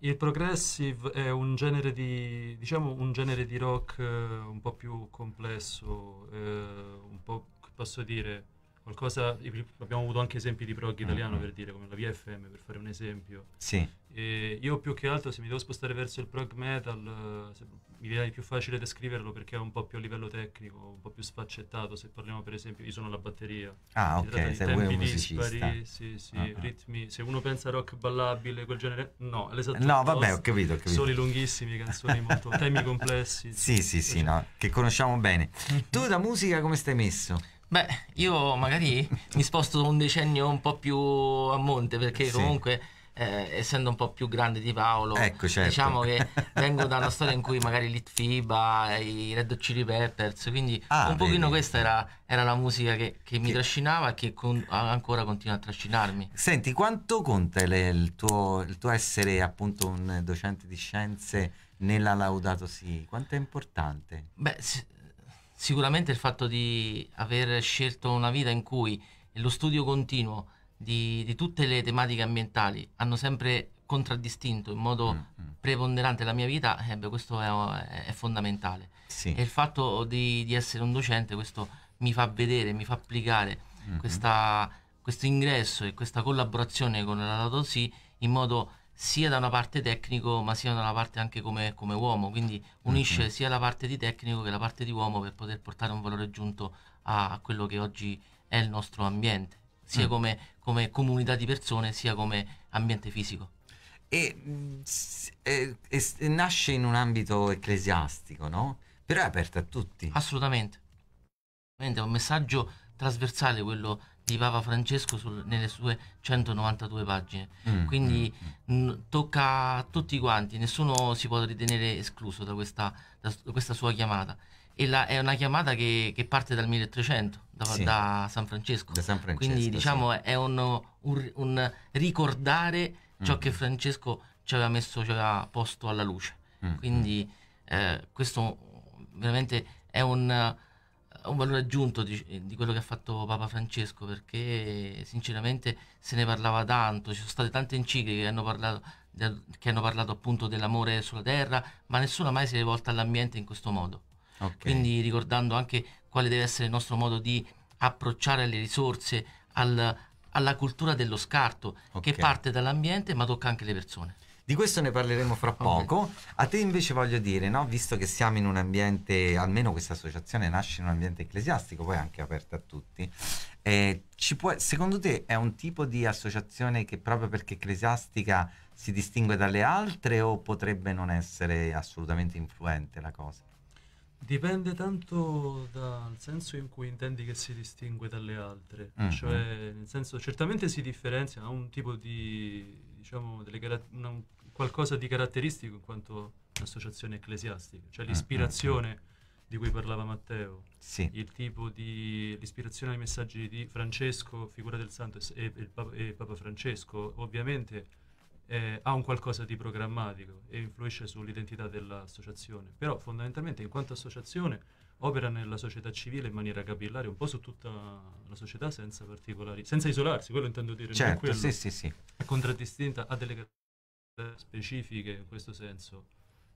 il progressive è un genere di, diciamo, un genere di rock eh, un po' più complesso, eh, un po' posso dire Qualcosa, abbiamo avuto anche esempi di prog italiano mm-hmm. per dire, come la VFM per fare un esempio. Sì. E io più che altro se mi devo spostare verso il prog metal se, mi viene più facile descriverlo perché è un po' più a livello tecnico, un po' più sfaccettato, se parliamo per esempio, io sono la batteria. Ah si ok, se un musicista. Dispari, sì, sì, uh-huh. ritmi, se uno pensa rock ballabile, quel genere, no, l'esatto. No, vabbè, ho capito, ho capito. Soli lunghissimi, canzoni molto, temi complessi. Sì, sì, sì, sì no, che conosciamo bene. tu da musica come stai messo? Beh, io magari mi sposto un decennio un po' più a monte perché comunque eh, essendo un po' più grande di Paolo, ecco, certo. diciamo che vengo da una storia in cui magari l'Itfiba, i Red Chili Peppers, quindi ah, un vedi. pochino questa era, era la musica che, che mi che... trascinava e che con, ancora continua a trascinarmi. Senti, quanto conta le, il, tuo, il tuo essere appunto un docente di scienze nella Laudato Si? Quanto è importante? Beh, sicuramente il fatto di aver scelto una vita in cui lo studio continuo di, di tutte le tematiche ambientali hanno sempre contraddistinto in modo mm-hmm. preponderante la mia vita, eh, beh, questo è, è fondamentale. Sì. E il fatto di, di, essere un docente, questo mi fa vedere, mi fa applicare mm-hmm. questa, questo ingresso e questa collaborazione con la Lato in modo sia da una parte tecnico ma sia da una parte anche come, come uomo, quindi unisce mm-hmm. sia la parte di tecnico che la parte di uomo per poter portare un valore aggiunto a, a quello che oggi è il nostro ambiente, sia mm. come, come, comunità di persone sia come ambiente fisico. E, e, e, nasce in un ambito ecclesiastico, no? Però è aperto a tutti. Assolutamente. È un messaggio trasversale quello di Papa Francesco sul, nelle sue 192 pagine. Mm, Quindi mm, mm, n- tocca a tutti quanti, nessuno si può ritenere escluso da questa, da, da questa sua chiamata. E la, è una chiamata che, che parte dal 1300, da, sì, da, San Francesco. da San Francesco. Quindi diciamo sì. è un, un, un, ricordare ciò mm. che Francesco ci aveva messo, ci aveva posto alla luce. Mm, Quindi eh, questo veramente è un un valore aggiunto di, di, quello che ha fatto Papa Francesco perché sinceramente se ne parlava tanto, ci sono state tante encicliche che hanno parlato, de, che hanno parlato appunto dell'amore sulla terra, ma nessuna mai si è rivolta all'ambiente in questo modo. Okay. Quindi ricordando anche quale deve essere il nostro modo di approcciare le risorse, al, alla cultura dello scarto okay. che parte dall'ambiente ma tocca anche le persone. Di questo ne parleremo fra poco. A te invece voglio dire, no? visto che siamo in un ambiente, almeno questa associazione nasce in un ambiente ecclesiastico, poi è anche aperta a tutti, eh, può, secondo te è un tipo di associazione che proprio perché ecclesiastica si distingue dalle altre o potrebbe non essere assolutamente influente la cosa? Dipende tanto dal senso in cui intendi che si distingue dalle altre, mm-hmm. cioè nel senso certamente si differenzia, ha un tipo di, diciamo, delle, una, qualcosa di caratteristico in quanto associazione ecclesiastica, cioè mm, mm, l'ispirazione mm. di cui parlava Matteo, sì. il tipo di l'ispirazione ai messaggi di Francesco, figura del Santo e, e, Papa, e Papa, Francesco, ovviamente eh, ha un qualcosa di programmatico e influisce sull'identità dell'associazione, però fondamentalmente in quanto associazione opera nella società civile in maniera capillare un po' su tutta la società senza particolari, senza isolarsi, quello intendo dire. Certo, sì, sì, sì. È contraddistinta, ha delle specifiche in questo senso.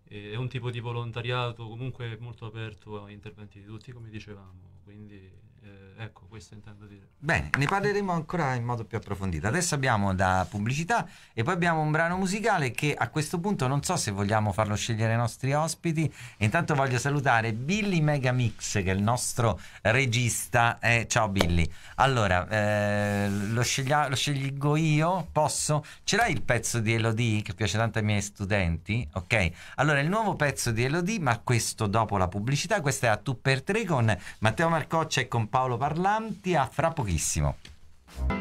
E è un tipo di volontariato comunque molto aperto a interventi di tutti, come dicevamo, quindi eh, ecco, questo intendo dire. Bene, ne parleremo ancora in modo più approfondito. Adesso abbiamo da pubblicità e poi abbiamo un brano musicale che a questo punto non so se vogliamo farlo scegliere ai nostri ospiti. Intanto voglio salutare Billy Megamix, che è il nostro regista. Eh, ciao Billy. Allora, eh, lo, sceglia- lo scegligo io, posso? Ce l'hai il pezzo di Elodie che piace tanto ai miei studenti? Ok, allora il nuovo pezzo di Elodie, ma questo dopo la pubblicità. Questa è a tu per tre con Matteo Marcoccia e con Paolo Parlanti a fra pochissimo.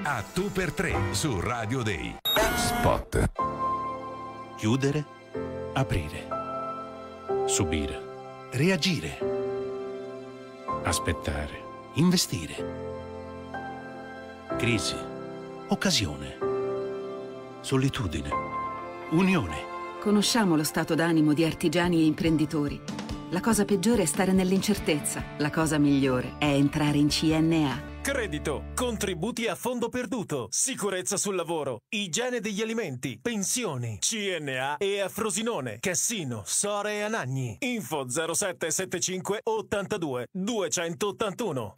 A tu per tre su Radio Day. Spot. Chiudere, aprire, subire, reagire, aspettare, investire. Crisi, occasione, solitudine, unione. Conosciamo lo stato d'animo di artigiani e imprenditori la cosa peggiore è stare nell'incertezza. La cosa migliore è entrare in CNA. Credito, contributi a fondo perduto, sicurezza sul lavoro, igiene degli alimenti, pensioni, CNA e a Frosinone, Cassino, Sore e Anagni. Info 0775 82 281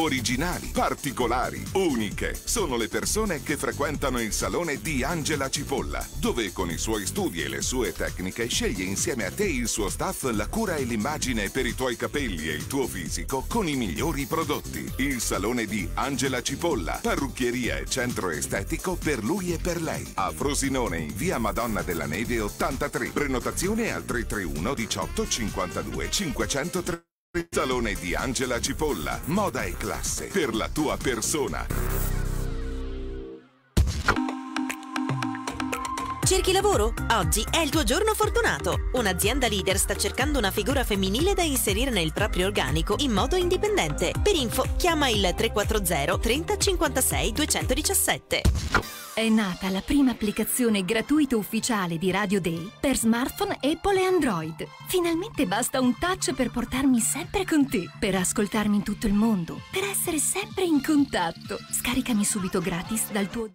originali, particolari, uniche. Sono le persone che frequentano il salone di Angela Cipolla, dove con i suoi studi e le sue tecniche sceglie insieme a te il suo staff la cura e l'immagine per i tuoi capelli e il tuo fisico con i migliori prodotti. Il salone di Angela Cipolla, parrucchieria e centro estetico per lui e per lei. A Frosinone in via Madonna della Neve 83. Prenotazione al 331 18 52 503. Il salone di Angela Cipolla, moda e classe per la tua persona. Cerchi lavoro? Oggi è il tuo giorno fortunato. Un'azienda leader sta cercando una figura femminile da inserire nel proprio organico in modo indipendente. Per info chiama il 340 3056 217. È nata la prima applicazione gratuita ufficiale di Radio Day per smartphone Apple e Android. Finalmente basta un touch per portarmi sempre con te, per ascoltarmi in tutto il mondo, per essere sempre in contatto. Scaricami subito gratis dal tuo...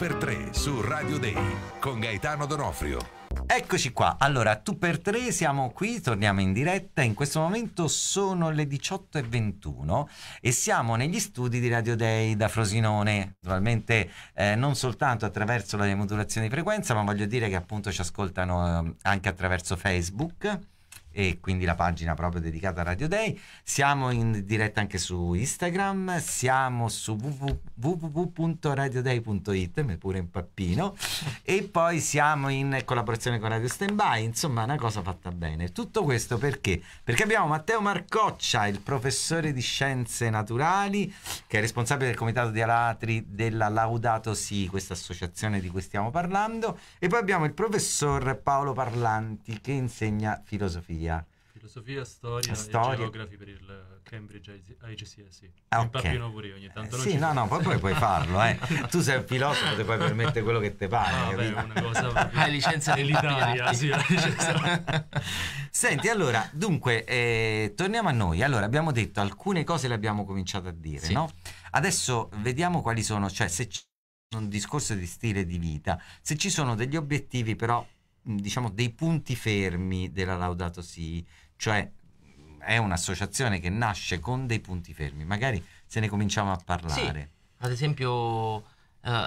per 3 su Radio Day con Gaetano Donofrio. Eccoci qua, allora tu per 3 siamo qui, torniamo in diretta, in questo momento sono le 18.21 e siamo negli studi di Radio Day da Frosinone, naturalmente eh, non soltanto attraverso la modulazione di frequenza ma voglio dire che appunto ci ascoltano eh, anche attraverso Facebook e quindi la pagina proprio dedicata a Radio Day. Siamo in diretta anche su Instagram, siamo su www.radioday.it, me pure in pappino, e poi siamo in collaborazione con Radio Standby, insomma una cosa fatta bene. Tutto questo perché? Perché abbiamo Matteo Marcoccia, il professore di scienze naturali, che è responsabile del comitato di alatri della Laudato Si, questa associazione di cui stiamo parlando, e poi abbiamo il professor Paolo Parlanti che insegna filosofia. Italia. Filosofia, storia, storia. e geografi per il Cambridge IGCSE. Ah, okay. Mi pure io ogni eh, tanto. sì, no, no, poi puoi farlo, eh. Tu sei un filosofo, ti puoi permettere quello che ti pare. No, ah, vabbè, una cosa... Hai licenza dell'Italia, sì, la licenza. Senti, allora, dunque, eh, torniamo a noi. Allora, abbiamo detto alcune cose le abbiamo cominciato a dire, sì. no? Adesso vediamo quali sono, cioè se c'è un discorso di stile di vita, se ci sono degli obiettivi però diciamo, dei punti fermi della Laudato Si, cioè è un'associazione che nasce con dei punti fermi, magari se ne cominciamo a parlare. Sì, ad esempio uh,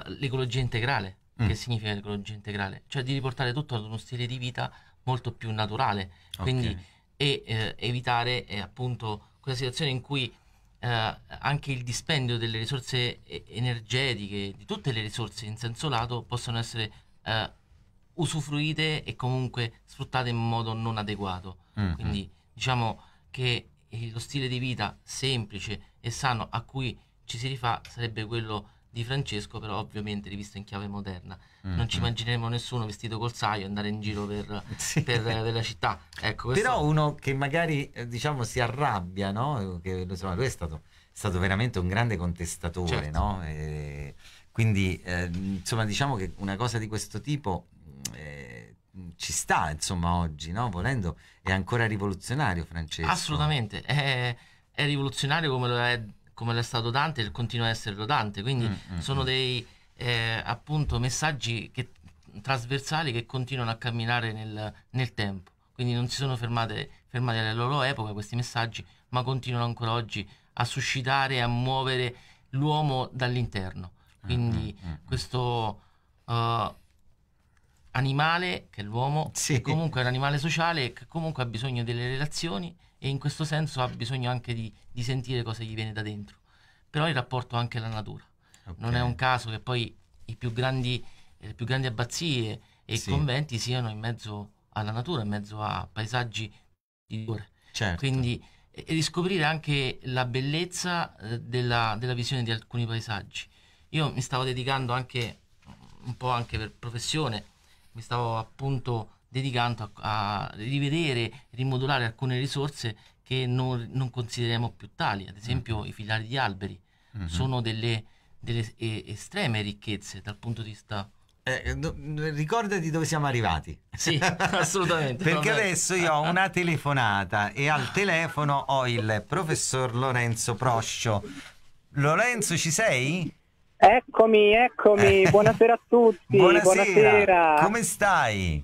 l'ecologia integrale, mm. che significa l'ecologia integrale? Cioè di riportare tutto ad uno stile di vita molto più naturale, quindi okay. e eh, evitare eh, appunto quella situazione in cui eh, anche il dispendio delle risorse energetiche, di tutte le risorse in senso lato, possono essere eh, usufruite e comunque sfruttate in modo non adeguato. Mm-hmm. Quindi diciamo che eh, lo stile di vita semplice e sano a cui ci si rifà sarebbe quello di Francesco, però ovviamente rivisto in chiave moderna. Mm-hmm. Non ci mm-hmm. immagineremo nessuno vestito col saio andare in giro per, sì. per, per la città. Ecco, però uno che magari eh, diciamo si arrabbia, no? Che, insomma, lui è stato, è stato, veramente un grande contestatore, certo. no? e, quindi eh, insomma diciamo che una cosa di questo tipo eh, ci sta insomma oggi, no? volendo, è ancora rivoluzionario Francesco. Assolutamente, è, è rivoluzionario come lo è, come lo è stato Dante e continua a esserlo Dante, quindi mm, mm, sono mm. dei eh, appunto messaggi che, trasversali che continuano a camminare nel, nel tempo, quindi non si sono fermate, fermati alla loro epoca questi messaggi, ma continuano ancora oggi a suscitare e a muovere l'uomo dall'interno. Mm, quindi mm, questo... Uh, animale che è l'uomo, sì. che comunque è un animale sociale che comunque ha bisogno delle relazioni e in questo senso ha bisogno anche di, di sentire cosa gli viene da dentro. Però il rapporto anche alla natura. Okay. Non è un caso che poi più grandi, le più grandi abbazie e sì. conventi siano in mezzo alla natura, in mezzo a paesaggi di dolore. Certo. Quindi e riscoprire anche la bellezza eh, della, della visione di alcuni paesaggi. Io mi stavo dedicando anche un po' anche per professione mi stavo appunto dedicando a, a rivedere, rimodulare alcune risorse che non, non consideriamo più tali, ad esempio mm. i filari di alberi mm-hmm. sono delle, delle estreme ricchezze dal punto di vista eh, eh do, ricordati dove siamo arrivati. Sì, assolutamente. Perché adesso io ho una telefonata e al telefono ho il professor Lorenzo Proscio. Lorenzo, ci sei? Eccomi, eccomi, eh. buonasera a tutti, buonasera. buonasera. Come stai?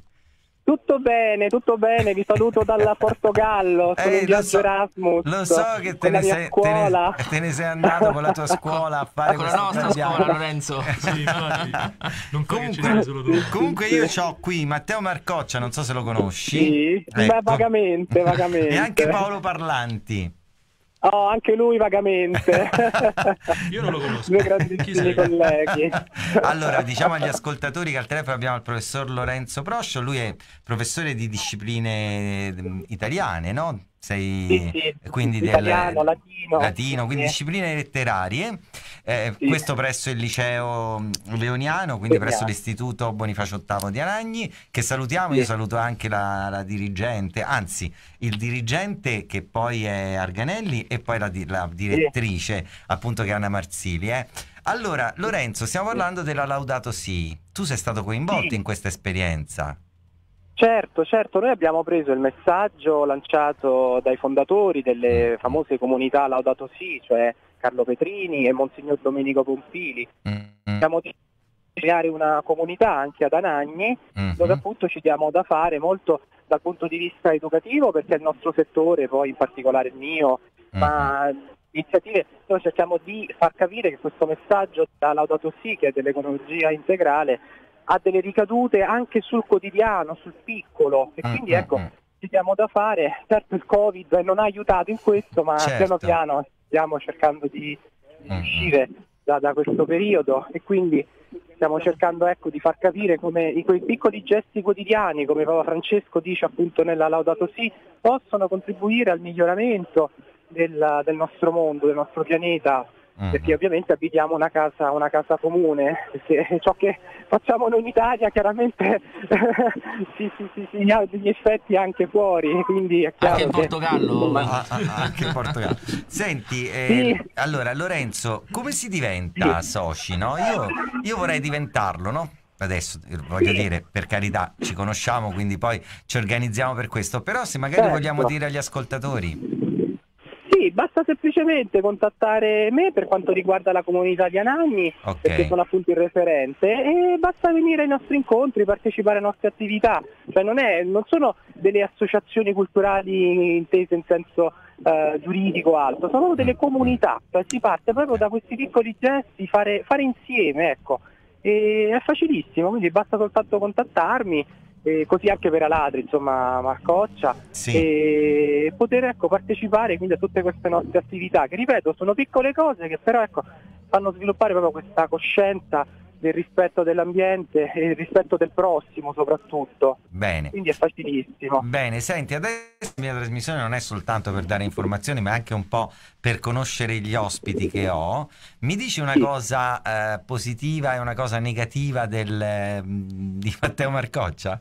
Tutto bene, tutto bene, vi saluto dalla Portogallo, sono Ehi, in so, Erasmus. Lo so che te ne, sei, te, ne, te ne, sei, andato con la tua scuola a fare con la nostra scuola, Lorenzo. sì, non comunque, solo tu. comunque io ho qui Matteo Marcoccia, non so se lo conosci. Sì, ecco. ma vagamente, vagamente. E anche Paolo Parlanti. Oh, anche lui vagamente. Io non lo conosco. Due grandissimi colleghi. allora, diciamo agli ascoltatori che al telefono abbiamo il professor Lorenzo Proscio, lui è professore di discipline ehm, italiane, no? sei sì, sì. quindi italiano, del, latino, latino quindi sì. Eh. discipline letterarie, eh, questo presso il liceo mm, leoniano, quindi presso l'istituto Bonifacio VIII di Aragni, che salutiamo, io saluto anche la, la, dirigente, anzi il dirigente che poi è Arganelli e poi la, la direttrice appunto che è Anna Marzili. Eh. Allora Lorenzo, stiamo parlando della Laudato Si, tu sei stato coinvolto in questa esperienza. Certo, certo, noi abbiamo preso il messaggio lanciato dai fondatori delle mm. famose comunità Laudato Si, cioè Carlo Petrini e Monsignor Domenico Pompili. mm mm-hmm. Siamo di creare una comunità anche ad Anagni mm-hmm. dove appunto ci diamo da fare molto dal punto di vista educativo perché il nostro settore, poi in particolare il mio, mm-hmm. ma iniziative, noi cerchiamo di far capire che questo messaggio da Laudato Si, che è dell'economia integrale, ha delle ricadute anche sul quotidiano, sul piccolo. E ah, quindi ah, ecco, ah. ci siamo da fare. Certo il Covid non ha aiutato in questo, ma certo. piano piano stiamo cercando di, di uscire da, da questo periodo e quindi stiamo cercando ecco, di far capire come quei piccoli gesti quotidiani, come Papa Francesco dice appunto nella Laudato Si, possono contribuire al miglioramento del, del nostro mondo, del nostro pianeta, mm-hmm. perché ovviamente abitiamo una casa, una casa comune, perché ciò che facciamo noi in Italia chiaramente si, si, si, si, ha degli effetti anche fuori, quindi è chiaro anche in Portogallo. Che... ah, ah, anche in Portogallo. Senti, eh, sì. allora Lorenzo, come si diventa sì. soci? No? Io, io vorrei diventarlo, no? adesso eh, voglio sì. dire per carità ci conosciamo quindi poi ci organizziamo per questo però se magari certo. vogliamo dire agli ascoltatori basta semplicemente contattare me per quanto riguarda la comunità di Anagni, okay. perché sono appunto il referente, e basta venire ai nostri incontri, partecipare alle nostre attività. Cioè non, è, non sono delle associazioni culturali intese in senso eh, giuridico alto, sono delle comunità, cioè si parte proprio da questi piccoli gesti, fare, fare insieme, ecco. E è facilissimo, quindi basta soltanto contattarmi eh, così anche per Aladri, insomma Marcoccia, sì. e poter ecco, partecipare quindi a tutte queste nostre attività, che ripeto sono piccole cose che però ecco, fanno sviluppare proprio questa coscienza del rispetto dell'ambiente e il rispetto del prossimo soprattutto. Bene. Quindi è facilissimo. Bene, senti, adesso la mia trasmissione non è soltanto per dare informazioni, ma anche un po' per conoscere gli ospiti che ho. Mi dici una sì. cosa eh, positiva e una cosa negativa del, mm, di Matteo Marcoccia?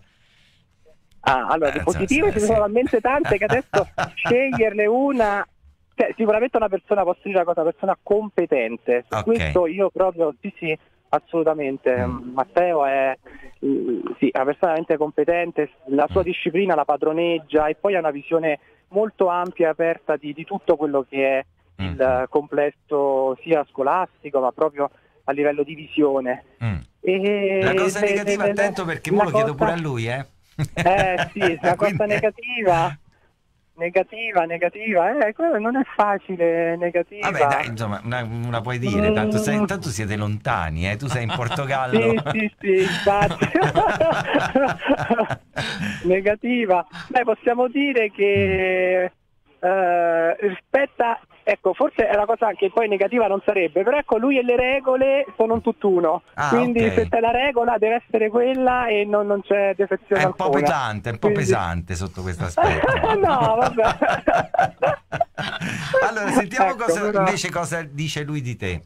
Ah, allora, di eh, positive ce ne sono talmente tante che adesso sceglierle una cioè, sicuramente una persona posso dire una cosa, una persona competente. Su okay. questo io proprio sì sì, assolutamente. Mm. mm Matteo è mm, sì, una persona veramente competente, la sua mm. disciplina la padroneggia e poi ha una visione molto ampia e aperta di, di, tutto quello che è mm. il mm-hmm. complesso sia scolastico ma proprio a livello di visione. Mm. E, la cosa negativa, le, attento perché me lo cosa... chiedo pure a lui, eh. Eh, sì, è una Quindi... cosa negativa. Negativa, negativa, eh, non è facile, negativa. Vabbè, dai, insomma, una, una puoi dire, tanto, sei, mm. tanto siete lontani, eh? tu sei in Portogallo. sì, sì, sì, infatti. negativa. Beh, possiamo dire che mm. eh, rispetto Ecco, forse è una cosa che poi negativa non sarebbe, però ecco, lui e le regole sono un tutt'uno. Ah, Quindi okay. se c'è la regola deve essere quella e non, non c'è defezione. È un alcuna. po' pesante, è un po' Quindi... pesante sotto questo aspetto. no, vabbè. allora, sentiamo ecco, cosa, però... invece cosa dice lui di te.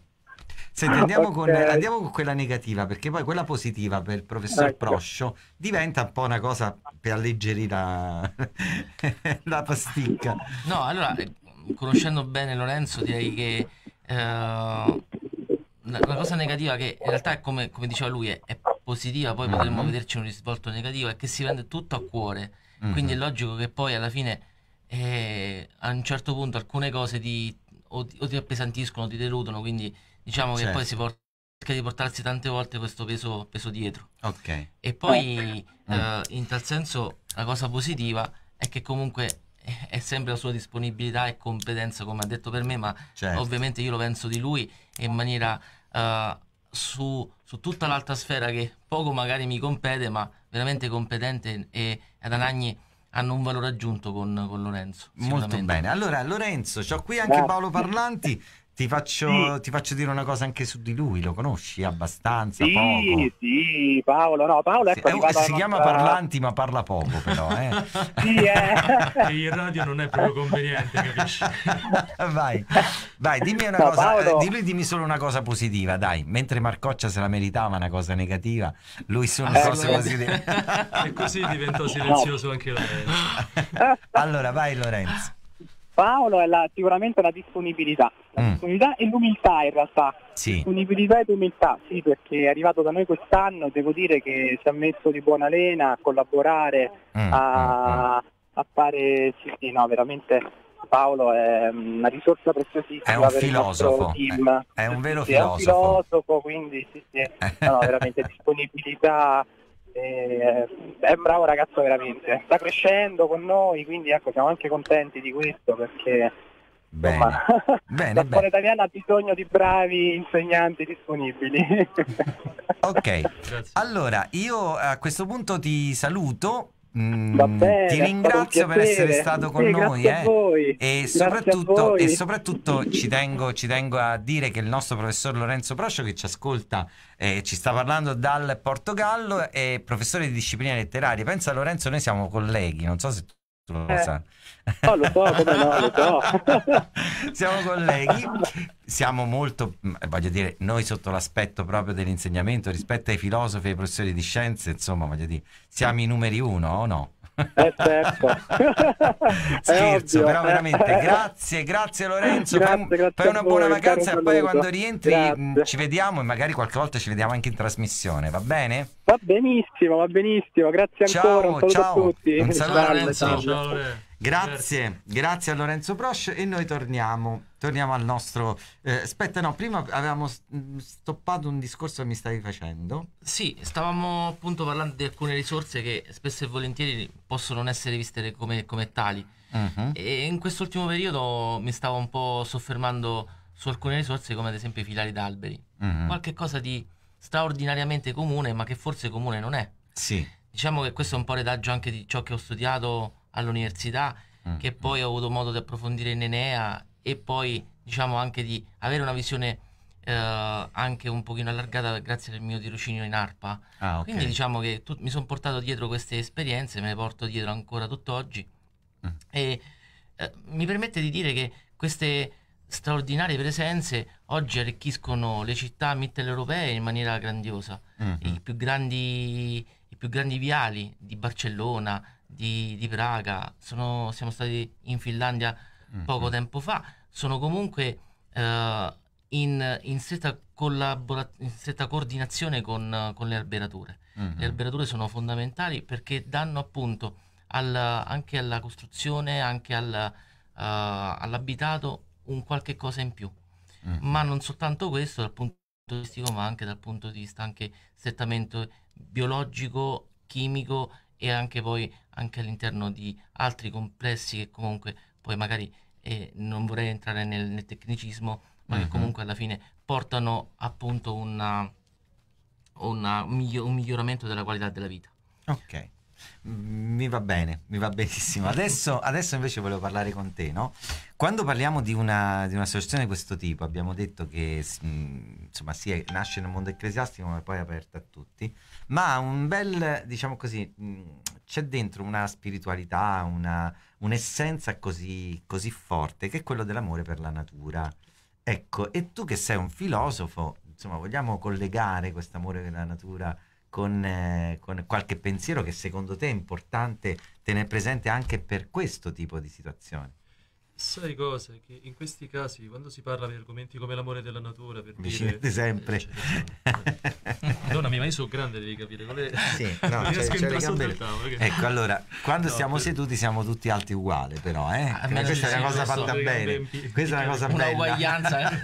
Senti, andiamo, okay. con, andiamo, con, quella negativa, perché poi quella positiva per il professor ecco. Proscio diventa un po' una cosa per alleggerire la, la pasticca. No, allora conoscendo bene Lorenzo, direi che eh, la cosa negativa che in realtà è come, come diceva lui è, è positiva, poi mm-hmm. potremmo vederci un risvolto negativo, è che si prende tutto a cuore. Mm-hmm. Quindi è logico che poi alla fine eh, a un certo punto alcune cose ti, o, ti, o ti appesantiscono, o ti deludono, quindi diciamo certo. che poi si certo. porta cerca di portarsi tante volte questo peso, peso dietro. Ok. E poi mm. eh, in tal senso la cosa positiva è che comunque è sempre la sua disponibilità e competenza, come ha detto per me, ma certo. ovviamente io lo penso di lui in maniera uh, su, su, tutta l'altra sfera che poco magari mi compete, ma veramente competente e ad Anagni hanno un valore aggiunto con, con Lorenzo. Molto bene. Allora, Lorenzo, ho qui anche Paolo Parlanti. Ti faccio, sì. ti faccio, dire una cosa anche su di lui, lo conosci abbastanza? Sì, poco. sì, Paolo, no, Paolo ecco, sì, eh, eh, si chiama Parlanti ma parla poco però, eh. sì, eh. e radio non è proprio conveniente, capisci? vai, vai, dimmi una no, cosa, eh, Paolo... di lui dimmi solo una cosa positiva, dai, mentre Marcoccia se la meritava una cosa negativa, lui solo una eh, cosa positiva. e così diventò silenzioso no. anche lei. allora, vai Lorenzo. Paolo è la, sicuramente la disponibilità, la mm. disponibilità e l'umiltà in realtà. Sì. Disponibilità ed umiltà, sì, perché è arrivato da noi quest'anno, devo dire che si è messo di buona lena a collaborare, mm, mm. A, mm. a, fare, sì, sì, no, veramente Paolo è mm, una risorsa preziosissima. È un filosofo. È, è, un vero sì, filosofo. È un filosofo, quindi sì, sì. No, veramente disponibilità e, eh, è un bravo ragazzo veramente, sta crescendo con noi, quindi ecco, siamo anche contenti di questo perché Bene. Insomma, bene, la scuola italiana ha bisogno di bravi insegnanti disponibili. ok, allora io a questo punto ti saluto Mm, ti ringrazio per essere stato con sì, noi eh. e, soprattutto, e, soprattutto, ci tengo, ci tengo, a dire che il nostro professor Lorenzo Proscio che ci ascolta eh, ci sta parlando dal Portogallo è professore di discipline letterarie pensa Lorenzo noi siamo colleghi non so se tu eh. lo so, come no, lo so. siamo colleghi, siamo molto, voglio dire, noi sotto l'aspetto proprio dell'insegnamento rispetto ai filosofi e ai professori di scienze, insomma, voglio dire, siamo i numeri uno o no? Eh certo. Scherzo, ovvio, però veramente eh. grazie, grazie Lorenzo. Grazie, fai, grazie fai una buona vacanza e poi quando rientri mh, mm, ci vediamo e magari qualche volta ci vediamo anche in trasmissione, va bene? Va benissimo, va benissimo, grazie ciao, ancora, un ciao. a tutti. Un saluto Lorenzo. Ciao, ciao. Grazie, grazie a Lorenzo Prosch e noi torniamo, torniamo al nostro... Eh, aspetta, no, prima avevamo mm, stoppato un discorso che mi stavi facendo. Sì, stavamo appunto parlando di alcune risorse che spesso e volentieri possono non essere viste come, come tali. Uh-huh. E in quest'ultimo periodo mi stavo un po' soffermando su alcune risorse come ad esempio i filari d'alberi. Uh-huh. Qualche cosa di straordinariamente comune ma che forse comune non è. Sì. Diciamo che questo è un po' retaggio anche di ciò che ho studiato all'università, mm. che mm. poi ho avuto modo di approfondire in Enea e poi diciamo anche di avere una visione eh, anche un pochino allargata grazie al mio tirocinio in ARPA. Ah, okay. Quindi diciamo che tu, mi sono portato dietro queste esperienze, me le porto dietro ancora tutt'oggi mm. e eh, mi permette di dire che queste straordinarie presenze oggi arricchiscono le città mitteleuropee in maniera grandiosa. Mm-hmm. I, più grandi, I più grandi viali di Barcellona, di, di Praga, sono, siamo stati in Finlandia mm, poco mm-hmm. tempo fa, sono comunque eh, in, in, stretta collabora- in stretta coordinazione con, con le alberature. Mm-hmm. Le alberature sono fondamentali perché danno appunto al, anche alla costruzione, anche al, uh, all'abitato un qualche cosa in più. Mm-hmm. Ma non soltanto questo dal punto di vista, ma anche dal punto di vista anche strettamente biologico, chimico e anche poi anche all'interno di altri complessi che comunque poi magari eh, non vorrei entrare nel, nel tecnicismo, ma mm-hmm. che mhm. comunque alla fine portano appunto una, una, un, miglioramento della qualità della vita. Ok. Mm, mi va bene, mi va benissimo. Adesso, adesso invece volevo parlare con te, no? Quando parliamo di, una, di un'associazione di questo tipo, abbiamo detto che mm, insomma, sì, nasce nel mondo ecclesiastico, ma è poi è aperta a tutti, ma un bel, diciamo così, mm, c'è dentro una spiritualità, una, un'essenza così, così forte, che è quello dell'amore per la natura. Ecco, e tu che sei un filosofo, insomma, vogliamo collegare questo amore per la natura? con, eh, con, qualche pensiero che secondo te è importante tenere presente anche per questo tipo di situazioni? Sai cosa? Che in questi casi, quando si parla di argomenti come l'amore della natura, per Mi dire... sempre. Cioè, no, ma io sono grande, devi capire. Qual è... Sì, no, cioè, cioè le gambe... Tavolo, perché... Ecco, allora, quando no, siamo per... seduti siamo tutti alti uguali, però, eh? Ah, ma questa è una cosa so, fatta bene. Questa è una cosa una bella. uguaglianza.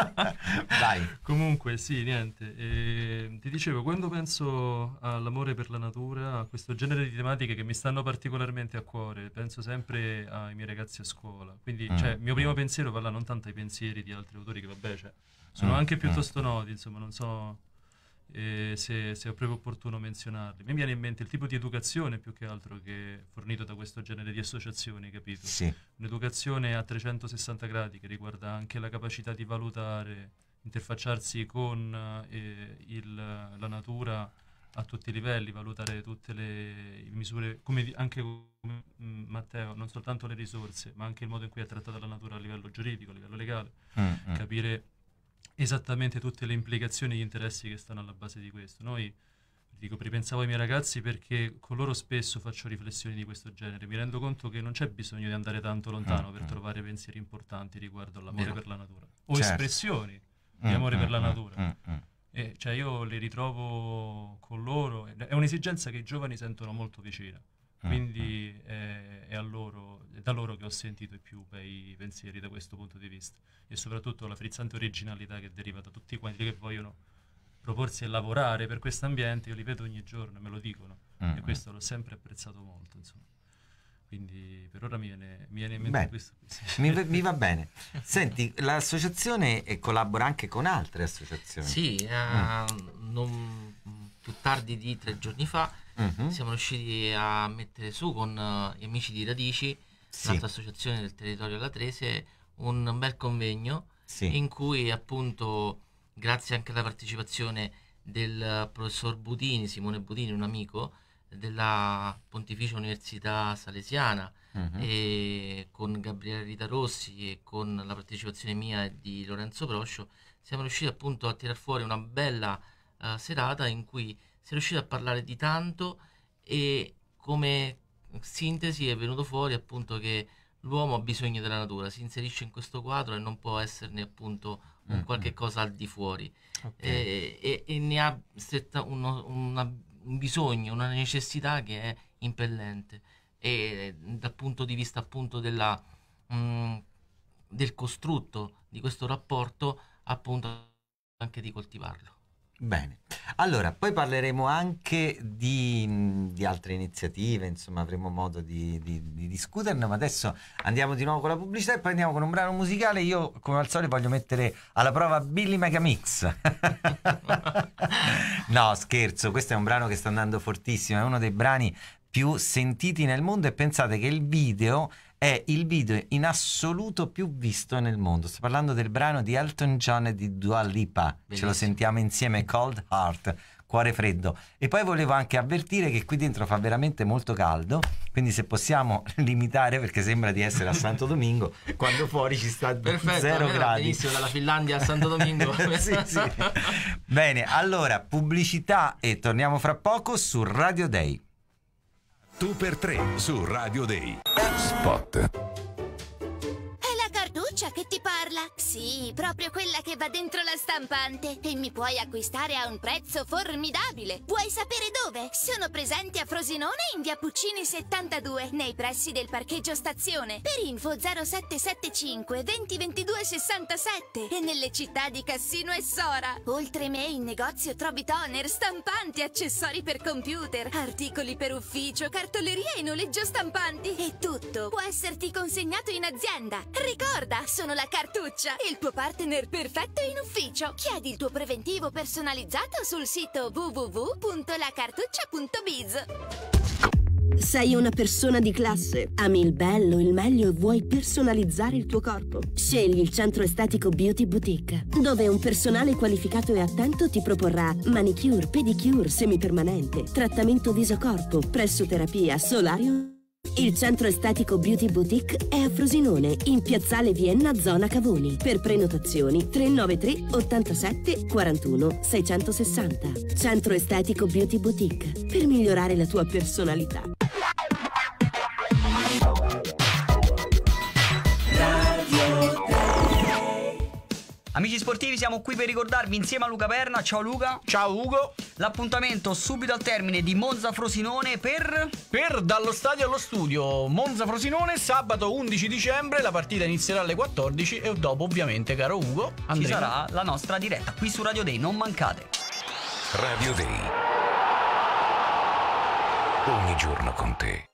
Vai. Comunque, sì, niente. Eh, ti dicevo, quando penso all'amore per la natura, a questo genere di tematiche che mi stanno particolarmente a cuore, penso sempre ai miei ragazzi a scuola scuola. Quindi mm. cioè, il cioè, mio primo mm. pensiero parla non tanto ai pensieri di altri autori che vabbè, cioè, sono mm. anche mm. piuttosto noti, insomma, non so eh, se, se, è proprio opportuno menzionarli. Mi viene in mente il tipo di educazione più che altro che è fornito da questo genere di associazioni, capito? Sì. Un'educazione a 360 gradi che riguarda anche la capacità di valutare, interfacciarsi con eh, il, la natura a tutti i livelli, valutare tutte le misure, come, anche come mm, Matteo, non soltanto le risorse, ma anche il modo in cui è trattata la natura a livello giuridico, a livello legale, mm-hmm. capire esattamente tutte le implicazioni e gli interessi che stanno alla base di questo. Noi, dico, ripensavo ai miei ragazzi perché con loro spesso faccio riflessioni di questo genere, mi rendo conto che non c'è bisogno di andare tanto lontano mm-hmm. per mm. trovare pensieri importanti riguardo all'amore Vero. per la natura, o certo. espressioni di amore mm-hmm. per la natura e, cioè io li ritrovo con loro, è un'esigenza che i giovani sentono molto vicina, ah, quindi ah, ah. È, è, loro, è, da loro che ho sentito i più bei pensieri da questo punto di vista e soprattutto la frizzante originalità che deriva da tutti quanti che vogliono proporsi e lavorare per questo ambiente, io li vedo ogni giorno, me lo dicono ah, e mm. questo l'ho sempre apprezzato molto. Insomma. Quindi per ora mi viene, mi viene in mente Beh, questo. mi, mi, va bene. Senti, l'associazione eh, collabora anche con altre associazioni. Sì, eh, mm. non, più tardi di tre giorni fa mm-hmm. siamo riusciti a mettere su con uh, gli amici di Radici, sì. un'altra associazione del territorio latrese, un bel convegno sì. in cui appunto grazie anche alla partecipazione del eh, professor Budini, Simone Budini, un amico, della Pontificia Università Salesiana uh-huh. e con Gabriele Rita Rossi e con la partecipazione mia e di Lorenzo Proscio siamo riusciti appunto a tirar fuori una bella uh, serata in cui si è riusciti a parlare di tanto e come sintesi è venuto fuori appunto che l'uomo ha bisogno della natura, si inserisce in questo quadro e non può esserne appunto un mm, qualche mm. cosa al di fuori okay. e, eh, e, e, ne ha stretta uno, una un bisogno, una necessità che è impellente e mm, dal punto di vista appunto della, mh, mm, del costrutto di questo rapporto appunto anche di coltivarlo. Bene, allora poi parleremo anche di, di altre iniziative, insomma avremo modo di, di, di, discuterne, ma adesso andiamo di nuovo con la pubblicità e poi andiamo con un brano musicale. Io come al solito voglio mettere alla prova Billy Megamix. no, scherzo, questo è un brano che sta andando fortissimo, è uno dei brani più sentiti nel mondo e pensate che il video è il video in assoluto più visto nel mondo. Sto parlando del brano di Elton John e di Dua Lipa. Bellissimo. Ce lo sentiamo insieme, Cold Heart, cuore freddo. E poi volevo anche avvertire che qui dentro fa veramente molto caldo, quindi se possiamo limitare, perché sembra di essere a Santo Domingo, quando fuori ci sta Perfetto, 0 gradi. Benissimo, dalla Finlandia a Santo Domingo. sì, sì. Bene, allora pubblicità e torniamo fra poco su Radio Day. Tu per tre su Radio Day. Spotter. quella? Sì, proprio quella che va dentro la stampante e mi puoi acquistare a un prezzo formidabile. Vuoi sapere dove? Sono presente a Frosinone in via Puccini 72, nei pressi del parcheggio stazione. Per info 0775 2022 67 e nelle città di Cassino e Sora. Oltre me in negozio trovi toner, stampanti, accessori per computer, articoli per ufficio, cartoleria e noleggio stampanti. E tutto può esserti consegnato in azienda. Ricorda, sono la cartuna Ferruccia, il tuo partner perfetto in ufficio. Chiedi il tuo preventivo personalizzato sul sito www.lacartuccia.biz. Sei una persona di classe, ami il bello, il meglio e vuoi personalizzare il tuo corpo. Scegli il centro estetico Beauty Boutique, dove un personale qualificato e attento ti proporrà manicure, pedicure, semipermanente, trattamento viso-corpo, pressoterapia, solarium il centro estetico Beauty Boutique è a Frosinone, in piazzale Vienna, zona Cavoni. Per prenotazioni 393 87 41 660. Centro estetico Beauty Boutique per migliorare la tua personalità. Amici sportivi, siamo qui per ricordarvi insieme a Luca Perna. Ciao Luca. Ciao Ugo. L'appuntamento subito al termine di Monza Frosinone per Per dallo stadio allo studio Monza Frosinone sabato 11 dicembre, la partita inizierà alle 14 e dopo ovviamente, caro Ugo, andremo. ci sarà la nostra diretta qui su Radio Day, non mancate. Radio Day. Ogni giorno con te.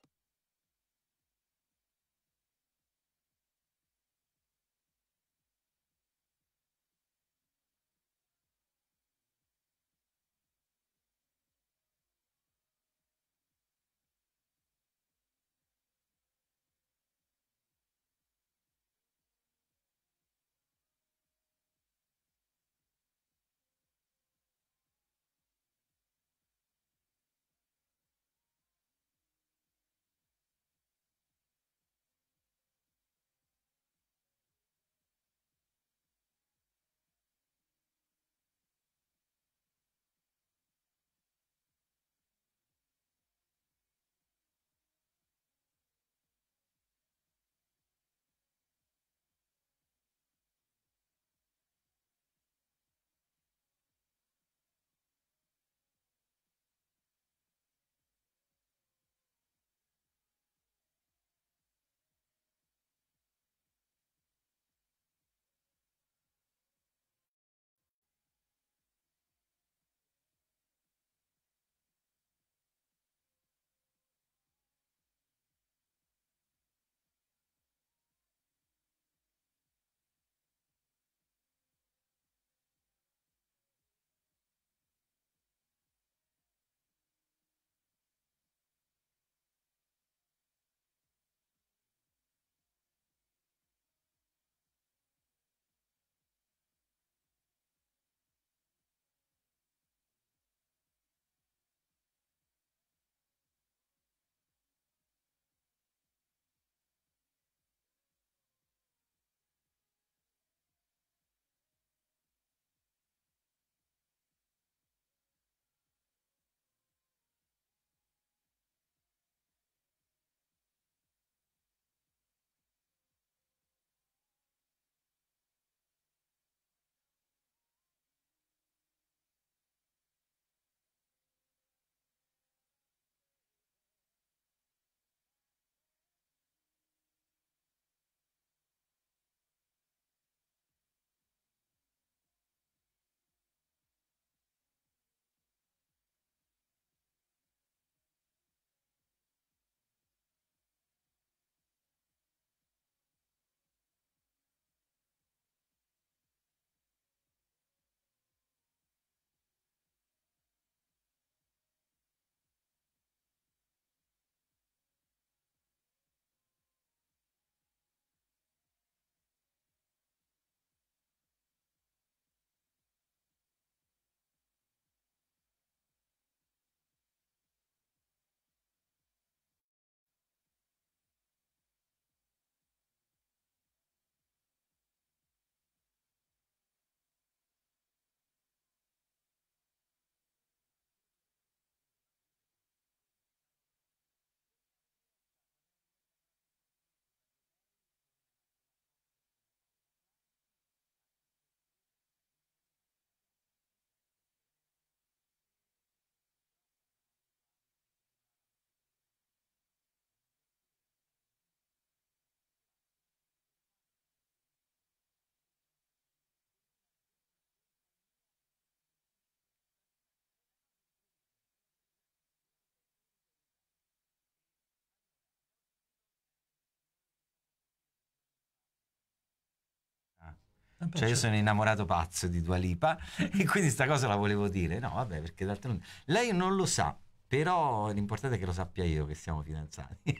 Ah, cioè io certo. sono innamorato pazzo di Dua Lipa e quindi sta cosa la volevo dire. No, vabbè, perché d'altronde lei non lo sa, però l'importante è che lo sappia io che siamo fidanzati.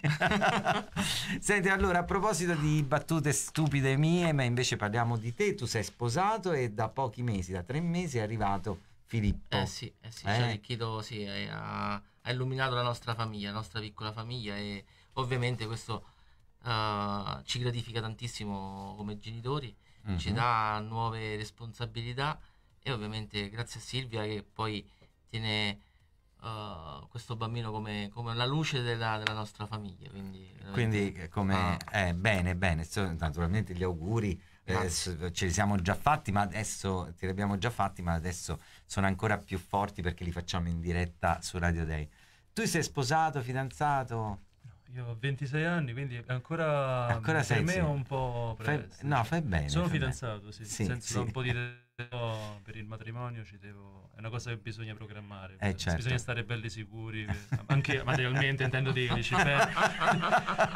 Senti, allora, a proposito di battute stupide mie, ma invece parliamo di te, tu sei sposato e da pochi mesi, da tre mesi è arrivato Filippo. Eh sì, eh sì, eh? ci ha sì, eh, ha, ha, illuminato la nostra famiglia, la nostra piccola famiglia e ovviamente questo uh, ci gratifica tantissimo come genitori uh-huh. ci mhm. dà nuove responsabilità e ovviamente grazie a Silvia che poi tiene uh, questo bambino come, come la luce della, della nostra famiglia. Quindi, quindi come, ah. eh, bene, bene, naturalmente gli auguri. Eh, ce li siamo già fatti, ma adesso ce li abbiamo già fatti, ma adesso sono ancora più forti perché li facciamo in diretta su Radio Day. Tu sei sposato, fidanzato? Io ho 26 anni, quindi ancora, ancora per sensi. me è un po' presto. Fai, no, fai bene. Sono fai fidanzato, bene. sì, sì, sì. un po' di però per il matrimonio ci devo... è una cosa che bisogna programmare, eh, certo. bisogna stare belli sicuri, eh, anche materialmente intendo dire,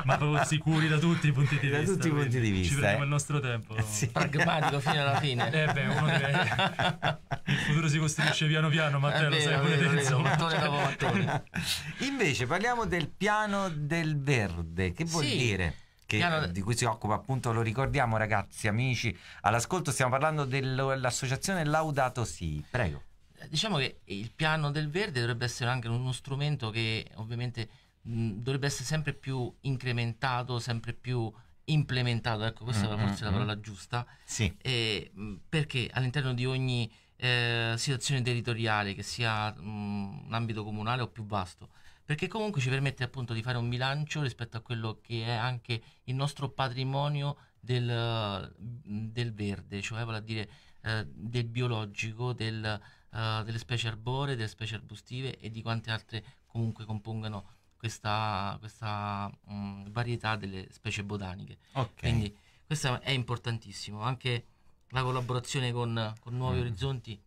ma proprio sicuri da tutti i punti di da vista. Da tutti i punti di vista. Ci prendiamo eh. il nostro tempo. Eh sì. Pragmatico fino alla fine. Eh beh, uno deve... il futuro si costruisce piano piano, ma te lo sai pure te insomma. Invece parliamo del piano del verde, che vuol sì. dire? che, hanno... Eh, di cui si occupa appunto, lo ricordiamo ragazzi, amici, all'ascolto stiamo parlando dell'associazione Laudato Si, prego. Eh, diciamo che il piano del verde dovrebbe essere anche uno strumento che ovviamente mh, dovrebbe essere sempre più incrementato, sempre più implementato, ecco questa mm-hmm. è forse la mm-hmm. parola giusta, sì. E, mh, perché all'interno di ogni eh, situazione territoriale, che sia mh, un ambito comunale o più vasto, perché comunque ci permette appunto di fare un bilancio rispetto a quello che è anche il nostro patrimonio del, del verde, cioè vale a dire eh, del biologico, del, eh, delle specie arboree, delle specie arbustive e di quante altre comunque compongono questa, questa mh, varietà delle specie botaniche. Okay. Quindi questo è importantissimo, anche la collaborazione con, con Nuovi mm. Orizzonti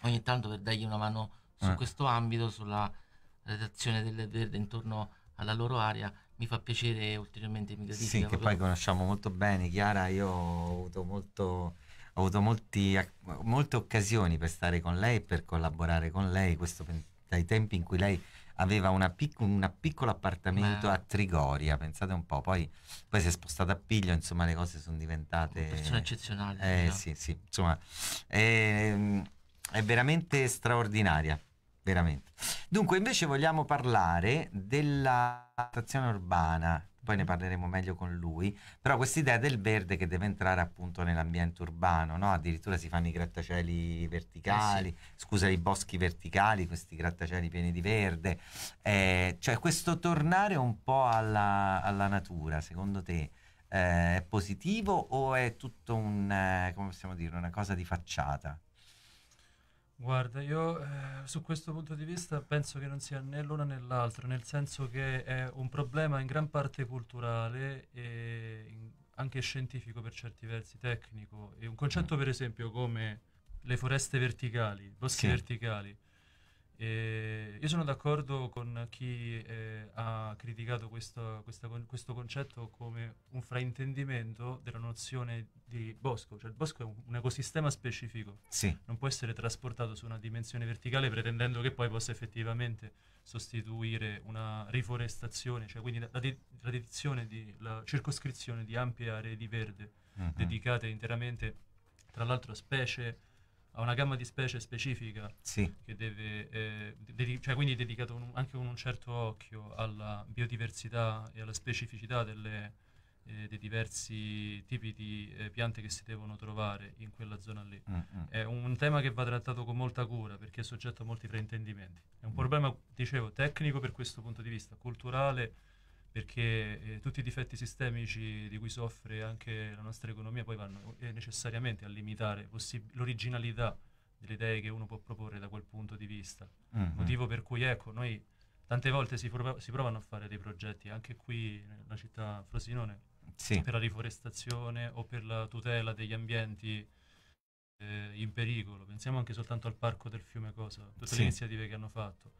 ogni tanto per dargli una mano su eh. questo ambito, sulla redazione del Verde intorno alla loro area, mi fa piacere ulteriormente mi gratifica. Sì, che proprio. poi conosciamo molto bene, Chiara, io ho avuto, molto, ho avuto molti, molte occasioni per stare con lei, e per collaborare con lei, questo dai tempi in cui lei aveva un piccolo appartamento Beh. a Trigoria, pensate un po', poi, poi, si è spostata a Piglio, insomma le cose sono diventate... Una persona eccezionale. Eh, no? sì, sì, insomma è, ehm, è veramente straordinaria veramente. Dunque, invece vogliamo parlare della stazione urbana, poi ne parleremo meglio con lui, però idea del verde che deve entrare appunto nell'ambiente urbano, no? addirittura si fanno i grattacieli verticali, eh sì. scusa, i boschi verticali, questi grattacieli pieni di verde, eh, cioè questo tornare un po' alla, alla natura, secondo te? Eh, è positivo o è tutto un, eh, come possiamo dire, una cosa di facciata? Guarda, io eh, su questo punto di vista penso che non sia né l'una né l'altra, nel senso che è un problema in gran parte culturale e in, anche scientifico per certi versi, tecnico. E un concetto mm. per esempio come le foreste verticali, i boschi sì. verticali, e eh, io sono d'accordo con chi eh, ha criticato questo, questa, questo, concetto come un fraintendimento della nozione di bosco, cioè il bosco è un, un ecosistema specifico, sì. non può essere trasportato su una dimensione verticale pretendendo che poi possa effettivamente sostituire una riforestazione, cioè quindi la, la, de- la di, la circoscrizione di ampie aree di verde mm-hmm. dedicate interamente tra l'altro a specie ha una gamma di specie specifica, sì. deve, eh, dedi- cioè quindi è dedicato un, anche con un certo occhio alla biodiversità e alla specificità delle, eh, dei diversi tipi di eh, piante che si devono trovare in quella zona lì. Mm-hmm. È un tema che va trattato con molta cura perché è soggetto a molti fraintendimenti. È un mm problema, dicevo, tecnico per questo punto di vista, culturale perché eh, tutti i difetti sistemici di cui soffre anche la nostra economia poi vanno eh, necessariamente a limitare l'originalità delle idee che uno può proporre da quel punto di vista. Mm-hmm. Motivo per cui ecco, noi tante volte si, prov- si, provano a fare dei progetti, anche qui nella città Frosinone, sì. per la riforestazione o per la tutela degli ambienti eh, in pericolo. Pensiamo anche soltanto al parco del fiume Cosa, tutte sì. le iniziative che hanno fatto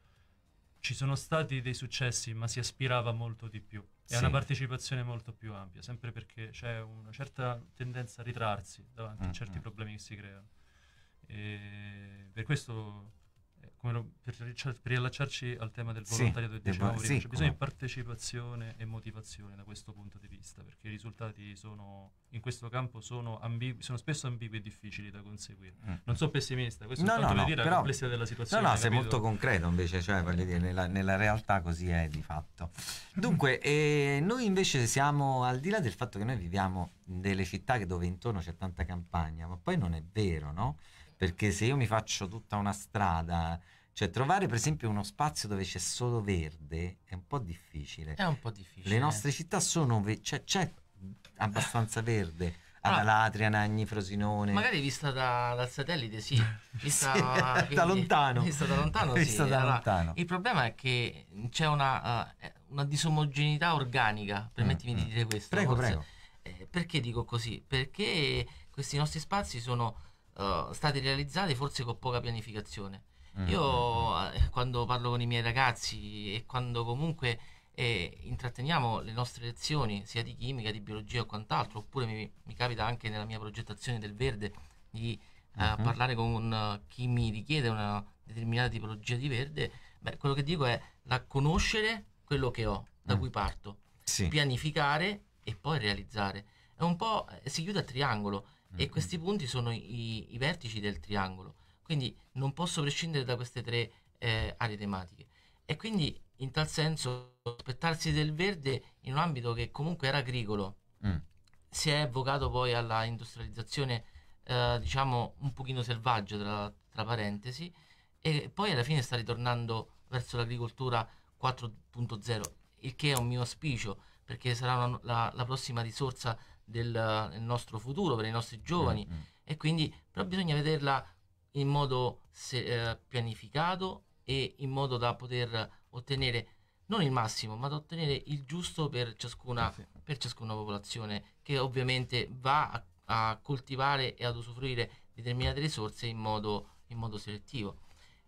ci sono stati dei successi, ma si aspirava molto di più. E sì. a una partecipazione molto più ampia, sempre perché c'è una certa tendenza a ritrarsi davanti mm-hmm. a mm, certi mm. problemi che si creano. E per questo come per riallacciarci al tema del volontariato sì, che diciamo sì, c'è bisogno di partecipazione e motivazione da questo punto di vista, perché i risultati sono, in questo campo sono, ambigu- sono spesso ambigui e difficili da conseguire. Mm. Non sono pessimista, questo no, no, no, dire però, la complessità della situazione. No, no, sei molto concreto invece, cioè voglio dire, nella, nella realtà così è di fatto. Dunque, eh, noi invece siamo al di là del fatto che noi viviamo in delle città dove intorno c'è tanta campagna, ma poi non è vero, no? Perché se io mi faccio tutta una strada cioè, trovare per esempio uno spazio dove c'è solo verde è un po' difficile. È un po' difficile. Le nostre città sono. Ve- cioè, c'è abbastanza verde. Ah. Ad Alatria, Nagni, Frosinone. Magari vista da, dal satellite, sì. Vista sì, quindi, da lontano. Vista da lontano, vista sì. da allora, lontano. Il problema è che c'è una, uh, una disomogeneità organica. Permettimi mm, di mm. dire questo. Prego, forse. prego. Eh, perché dico così? Perché questi nostri spazi sono uh, stati realizzati forse con poca pianificazione Mm-hmm. Io eh, quando parlo con i miei ragazzi e quando comunque eh, intratteniamo le nostre lezioni sia di chimica, di biologia o quant'altro, oppure mi, mi capita anche nella mia progettazione del verde di eh, mm-hmm. parlare con chi mi richiede una determinata tipologia di verde, beh, quello che dico è la conoscere quello che ho, da mm. cui parto, sì. pianificare e poi realizzare. È un po' eh, si chiude a triangolo mm-hmm. e questi punti sono i, i vertici del triangolo. Quindi non posso prescindere da queste tre eh, aree tematiche. E quindi in tal senso aspettarsi del verde in un ambito che comunque era agricolo, mm. si è evocato poi alla industrializzazione, eh, diciamo, un pochino selvaggia, tra, tra parentesi, e poi alla fine sta ritornando verso l'agricoltura 4.0, il che è un mio auspicio, perché sarà una, la, la, prossima risorsa del, del, nostro futuro, per i nostri giovani. Mm-hmm. E quindi, però bisogna vederla in modo se, eh, pianificato e in modo da poter ottenere non il massimo, ma da ottenere il giusto per ciascuna, sì. per ciascuna popolazione che ovviamente va a, a, coltivare e ad usufruire determinate risorse in modo, in modo selettivo.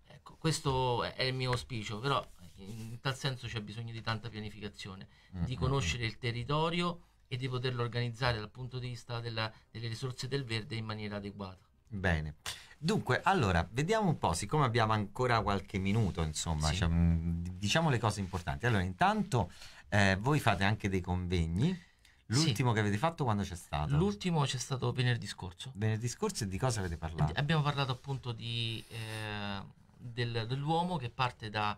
Ecco, questo è il mio auspicio, però in tal senso c'è bisogno di tanta pianificazione, mm-hmm. di mm, conoscere mm. il territorio e di poterlo organizzare dal punto di vista della, delle risorse del verde in maniera adeguata. Bene. Dunque, allora, vediamo un po', siccome abbiamo ancora qualche minuto, insomma, sì. cioè, diciamo le cose importanti. Allora, intanto eh, voi fate anche dei convegni. L'ultimo sì. che avete fatto quando c'è stato? L'ultimo c'è stato venerdì scorso. Venerdì scorso e di cosa avete parlato? Abbiamo parlato appunto di, eh, del, dell'uomo che parte da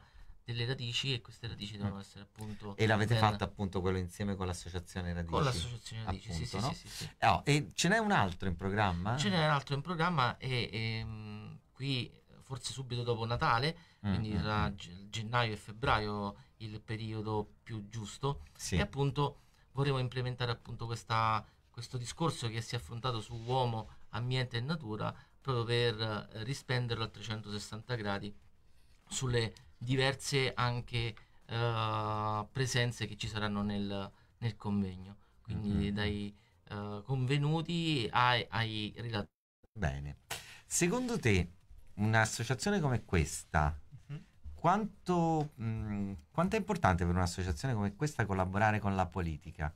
delle radici e queste radici devono mm. essere appunto... E l'avete per... fatto appunto quello insieme con l'associazione radici? Con l'associazione radici, appunto, sì, no? sì, sì, oh, e ce n'è un altro in programma? Ce n'è un altro in programma e, e ehm, mh, qui forse subito dopo Natale, mm, quindi mm, tra mm, gennaio e febbraio il periodo più giusto, sì. e appunto vorremmo implementare appunto questa, questo discorso che si è affrontato su uomo, ambiente e natura proprio per rispenderlo a 360 gradi sulle diverse anche uh, presenze che ci saranno nel, nel convegno, quindi mm-hmm. dai uh, convenuti ai, ai relatori. Bene, secondo te un'associazione come questa, mm-hmm. quanto, mh, mm, quanto è importante per un'associazione come questa collaborare con la politica?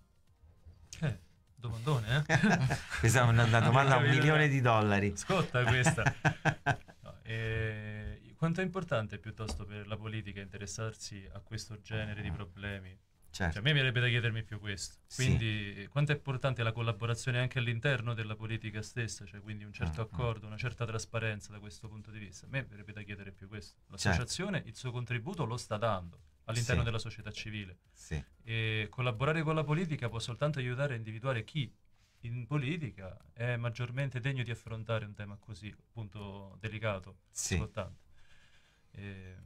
Eh domandone, eh? questa è una, domanda a un milione di dollari. Scotta questa. No, eh, quanto è importante piuttosto per la politica interessarsi a questo genere di problemi? Certo. Cioè, a certo. me mi verrebbe da chiedermi più questo. Quindi sì. quanto è importante la collaborazione anche all'interno della politica stessa, cioè quindi un certo mm-hmm. accordo, una certa trasparenza da questo punto di vista. A me mi verrebbe da chiedere più questo. Certo. L'associazione certo. il suo contributo lo sta dando all'interno sì. della società civile. Sì. E collaborare con la politica può soltanto aiutare a individuare chi in politica è maggiormente degno di affrontare un tema così appunto delicato, sì. importante. E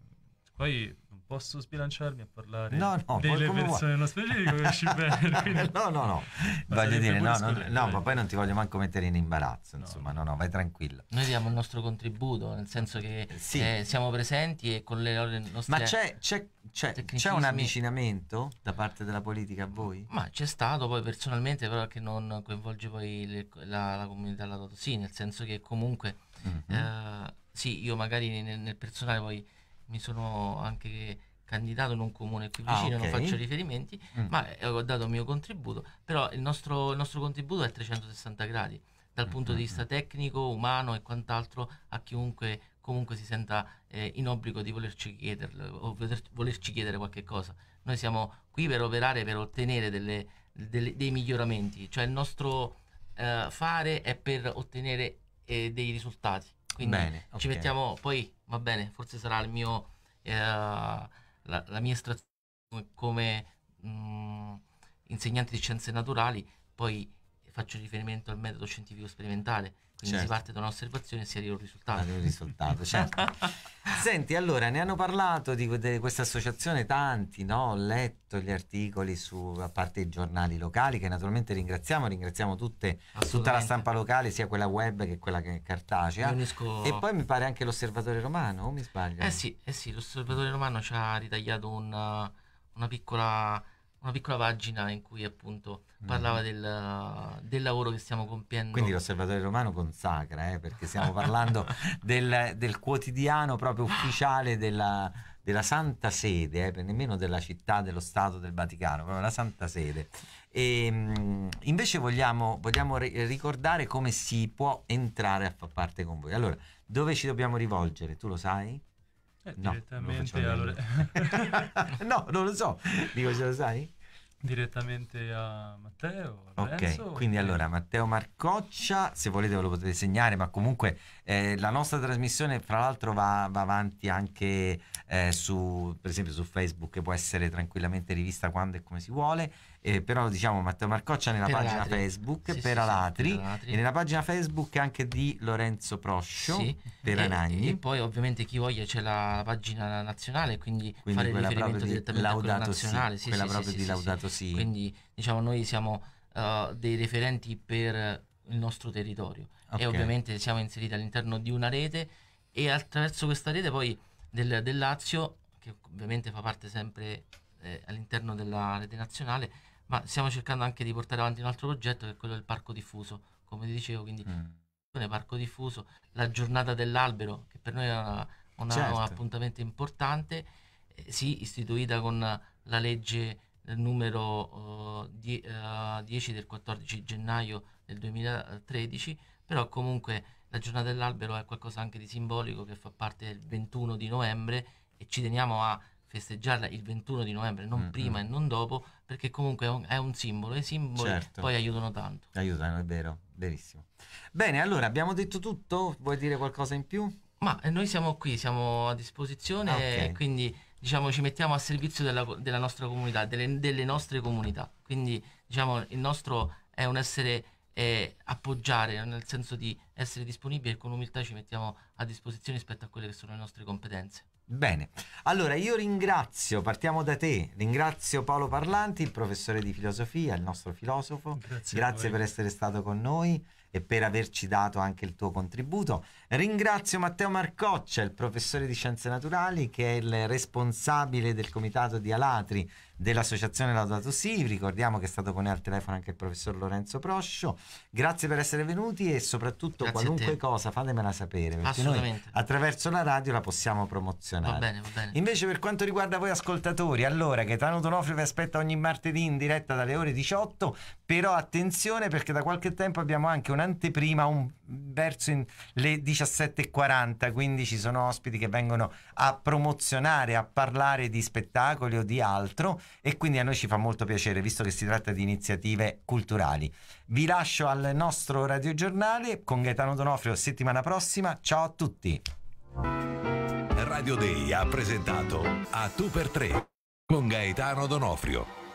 poi non posso sbilanciarmi a parlare no, no, delle persone nello specifico che ci eh, no, no, no, ma voglio dire, no, no, no, ma poi non ti voglio manco mettere in imbarazzo, insomma, no, no, vai tranquillo. Noi diamo il nostro contributo, nel senso che sì. eh, siamo presenti e con le nostre... Ma c'è, c'è, c'è, c'è, un avvicinamento da parte della politica a voi? Ma c'è stato poi personalmente, però che non coinvolge poi le, la, la, comunità lato, sì, nel senso che comunque... Mm-hmm. Eh, sì, io magari nel, nel personale poi mi sono anche candidato in un comune qui ah, vicino, ah, okay. non faccio riferimenti, mm. ma eh, ho dato il mio contributo, però il nostro, il nostro contributo è 360 gradi, dal mm punto mm, di mm. vista tecnico, umano e quant'altro, a chiunque comunque si senta eh, in obbligo di volerci chiedere o volerci chiedere qualche cosa. Noi siamo qui per operare, per ottenere delle, delle, dei miglioramenti, cioè il nostro eh, fare è per ottenere eh, dei risultati quindi bene, okay. ci mettiamo, poi va bene, forse sarà il mio, eh, la, la, mia estrazione come mh, mm, insegnante di scienze naturali, poi faccio riferimento al metodo scientifico sperimentale, quindi certo. si parte da un'osservazione e si arriva a un risultato. Arriva un risultato, certo. Senti, allora, ne hanno parlato di, di questa associazione tanti, no? Ho letto gli articoli su, a parte i giornali locali, che naturalmente ringraziamo, ringraziamo tutte, tutta la stampa locale, sia quella web che quella che è cartacea. Unisco... E poi mi pare anche l'Osservatore Romano, o mi sbaglio? Eh sì, eh sì l'Osservatore Romano ci ha ritagliato una, una piccola una piccola pagina in cui appunto mm-hmm. parlava del, del, lavoro che stiamo compiendo. Quindi l'Osservatorio Romano consacra, eh, perché stiamo parlando del, del, quotidiano proprio ufficiale della, della Santa Sede, eh, nemmeno della città, dello Stato, del Vaticano, proprio la Santa Sede. E, ehm, invece vogliamo, vogliamo ricordare come si può entrare a far parte con voi. Allora, dove ci dobbiamo rivolgere? Tu lo sai? Eh, no, direttamente non allora... no, non lo so. Dico, ce lo sai? Direttamente a Matteo. Ok, quindi okay. allora Matteo Marcoccia, se volete ve lo potete segnare, ma comunque eh, la nostra trasmissione fra l'altro va, va avanti anche eh, su, per esempio su Facebook che può essere tranquillamente rivista quando e come si vuole, eh, però diciamo Matteo Marcoccia nella Peralatri. pagina Facebook sì, Peralatri, sì, sì, Peralatri, e nella pagina Facebook anche di Lorenzo Proscio sì. Peranagni. E, e, poi ovviamente chi voglia c'è la, pagina nazionale, quindi, quindi fare riferimento direttamente a quella nazionale. Sì, quella proprio di Laudato sì. Quindi diciamo noi siamo... Eh, dei referenti per il nostro territorio okay. e ovviamente siamo inseriti all'interno di una rete e attraverso questa rete poi del, del Lazio, che ovviamente fa parte sempre eh, all'interno della rete nazionale, ma stiamo cercando anche di portare avanti un altro progetto che è quello del parco diffuso, come dicevo, quindi mm. parco diffuso, la giornata dell'albero, che per noi è una, una, certo. un appuntamento importante, eh, sì, istituita con la legge numero 10 eh, del 14 gennaio del 2013, però comunque la giornata dell'albero è qualcosa anche di simbolico che fa parte del 21 di novembre e ci teniamo a festeggiarla il 21 di novembre, non mm-hmm. prima e non dopo, perché comunque è un, è un simbolo e i simboli certo. poi aiutano tanto. Aiutano, è vero, verissimo. Bene, allora abbiamo detto tutto, vuoi dire qualcosa in più? Ma eh, noi siamo qui, siamo a disposizione, ah, okay. quindi diciamo, ci mettiamo a servizio della, della nostra comunità, delle, delle, nostre comunità. Quindi diciamo, il nostro è un essere eh, appoggiare, nel senso di essere disponibili e con umiltà ci mettiamo a disposizione rispetto a quelle che sono le nostre competenze. Bene, allora io ringrazio, partiamo da te, ringrazio Paolo Parlanti, il professore di filosofia, il nostro filosofo, grazie, grazie per essere stato con noi e per averci dato anche il tuo contributo. Ringrazio Matteo Marcoccia, il professore di scienze naturali, che è il responsabile del comitato di Alatri dell'Associazione Laudato Si, ricordiamo che è stato con noi al telefono anche il professor Lorenzo Proscio. Grazie per essere venuti e soprattutto Grazie qualunque cosa fatemela sapere perché noi attraverso la radio la possiamo promozionare. Va bene, va bene. Invece per quanto riguarda voi ascoltatori, allora Gaetano Donofrio vi aspetta ogni martedì in diretta dalle ore 18, però attenzione perché da qualche tempo abbiamo anche un'anteprima un, verso in, le 17.40, quindi ci sono ospiti che vengono a promozionare, a parlare di spettacoli o di altro e quindi a noi ci fa molto piacere visto che si tratta di iniziative culturali. Vi lascio al nostro radiogiornale con Gaetano Donofrio settimana prossima. Ciao a tutti. Radio Day ha presentato A Tu per Tre con Gaetano Donofrio.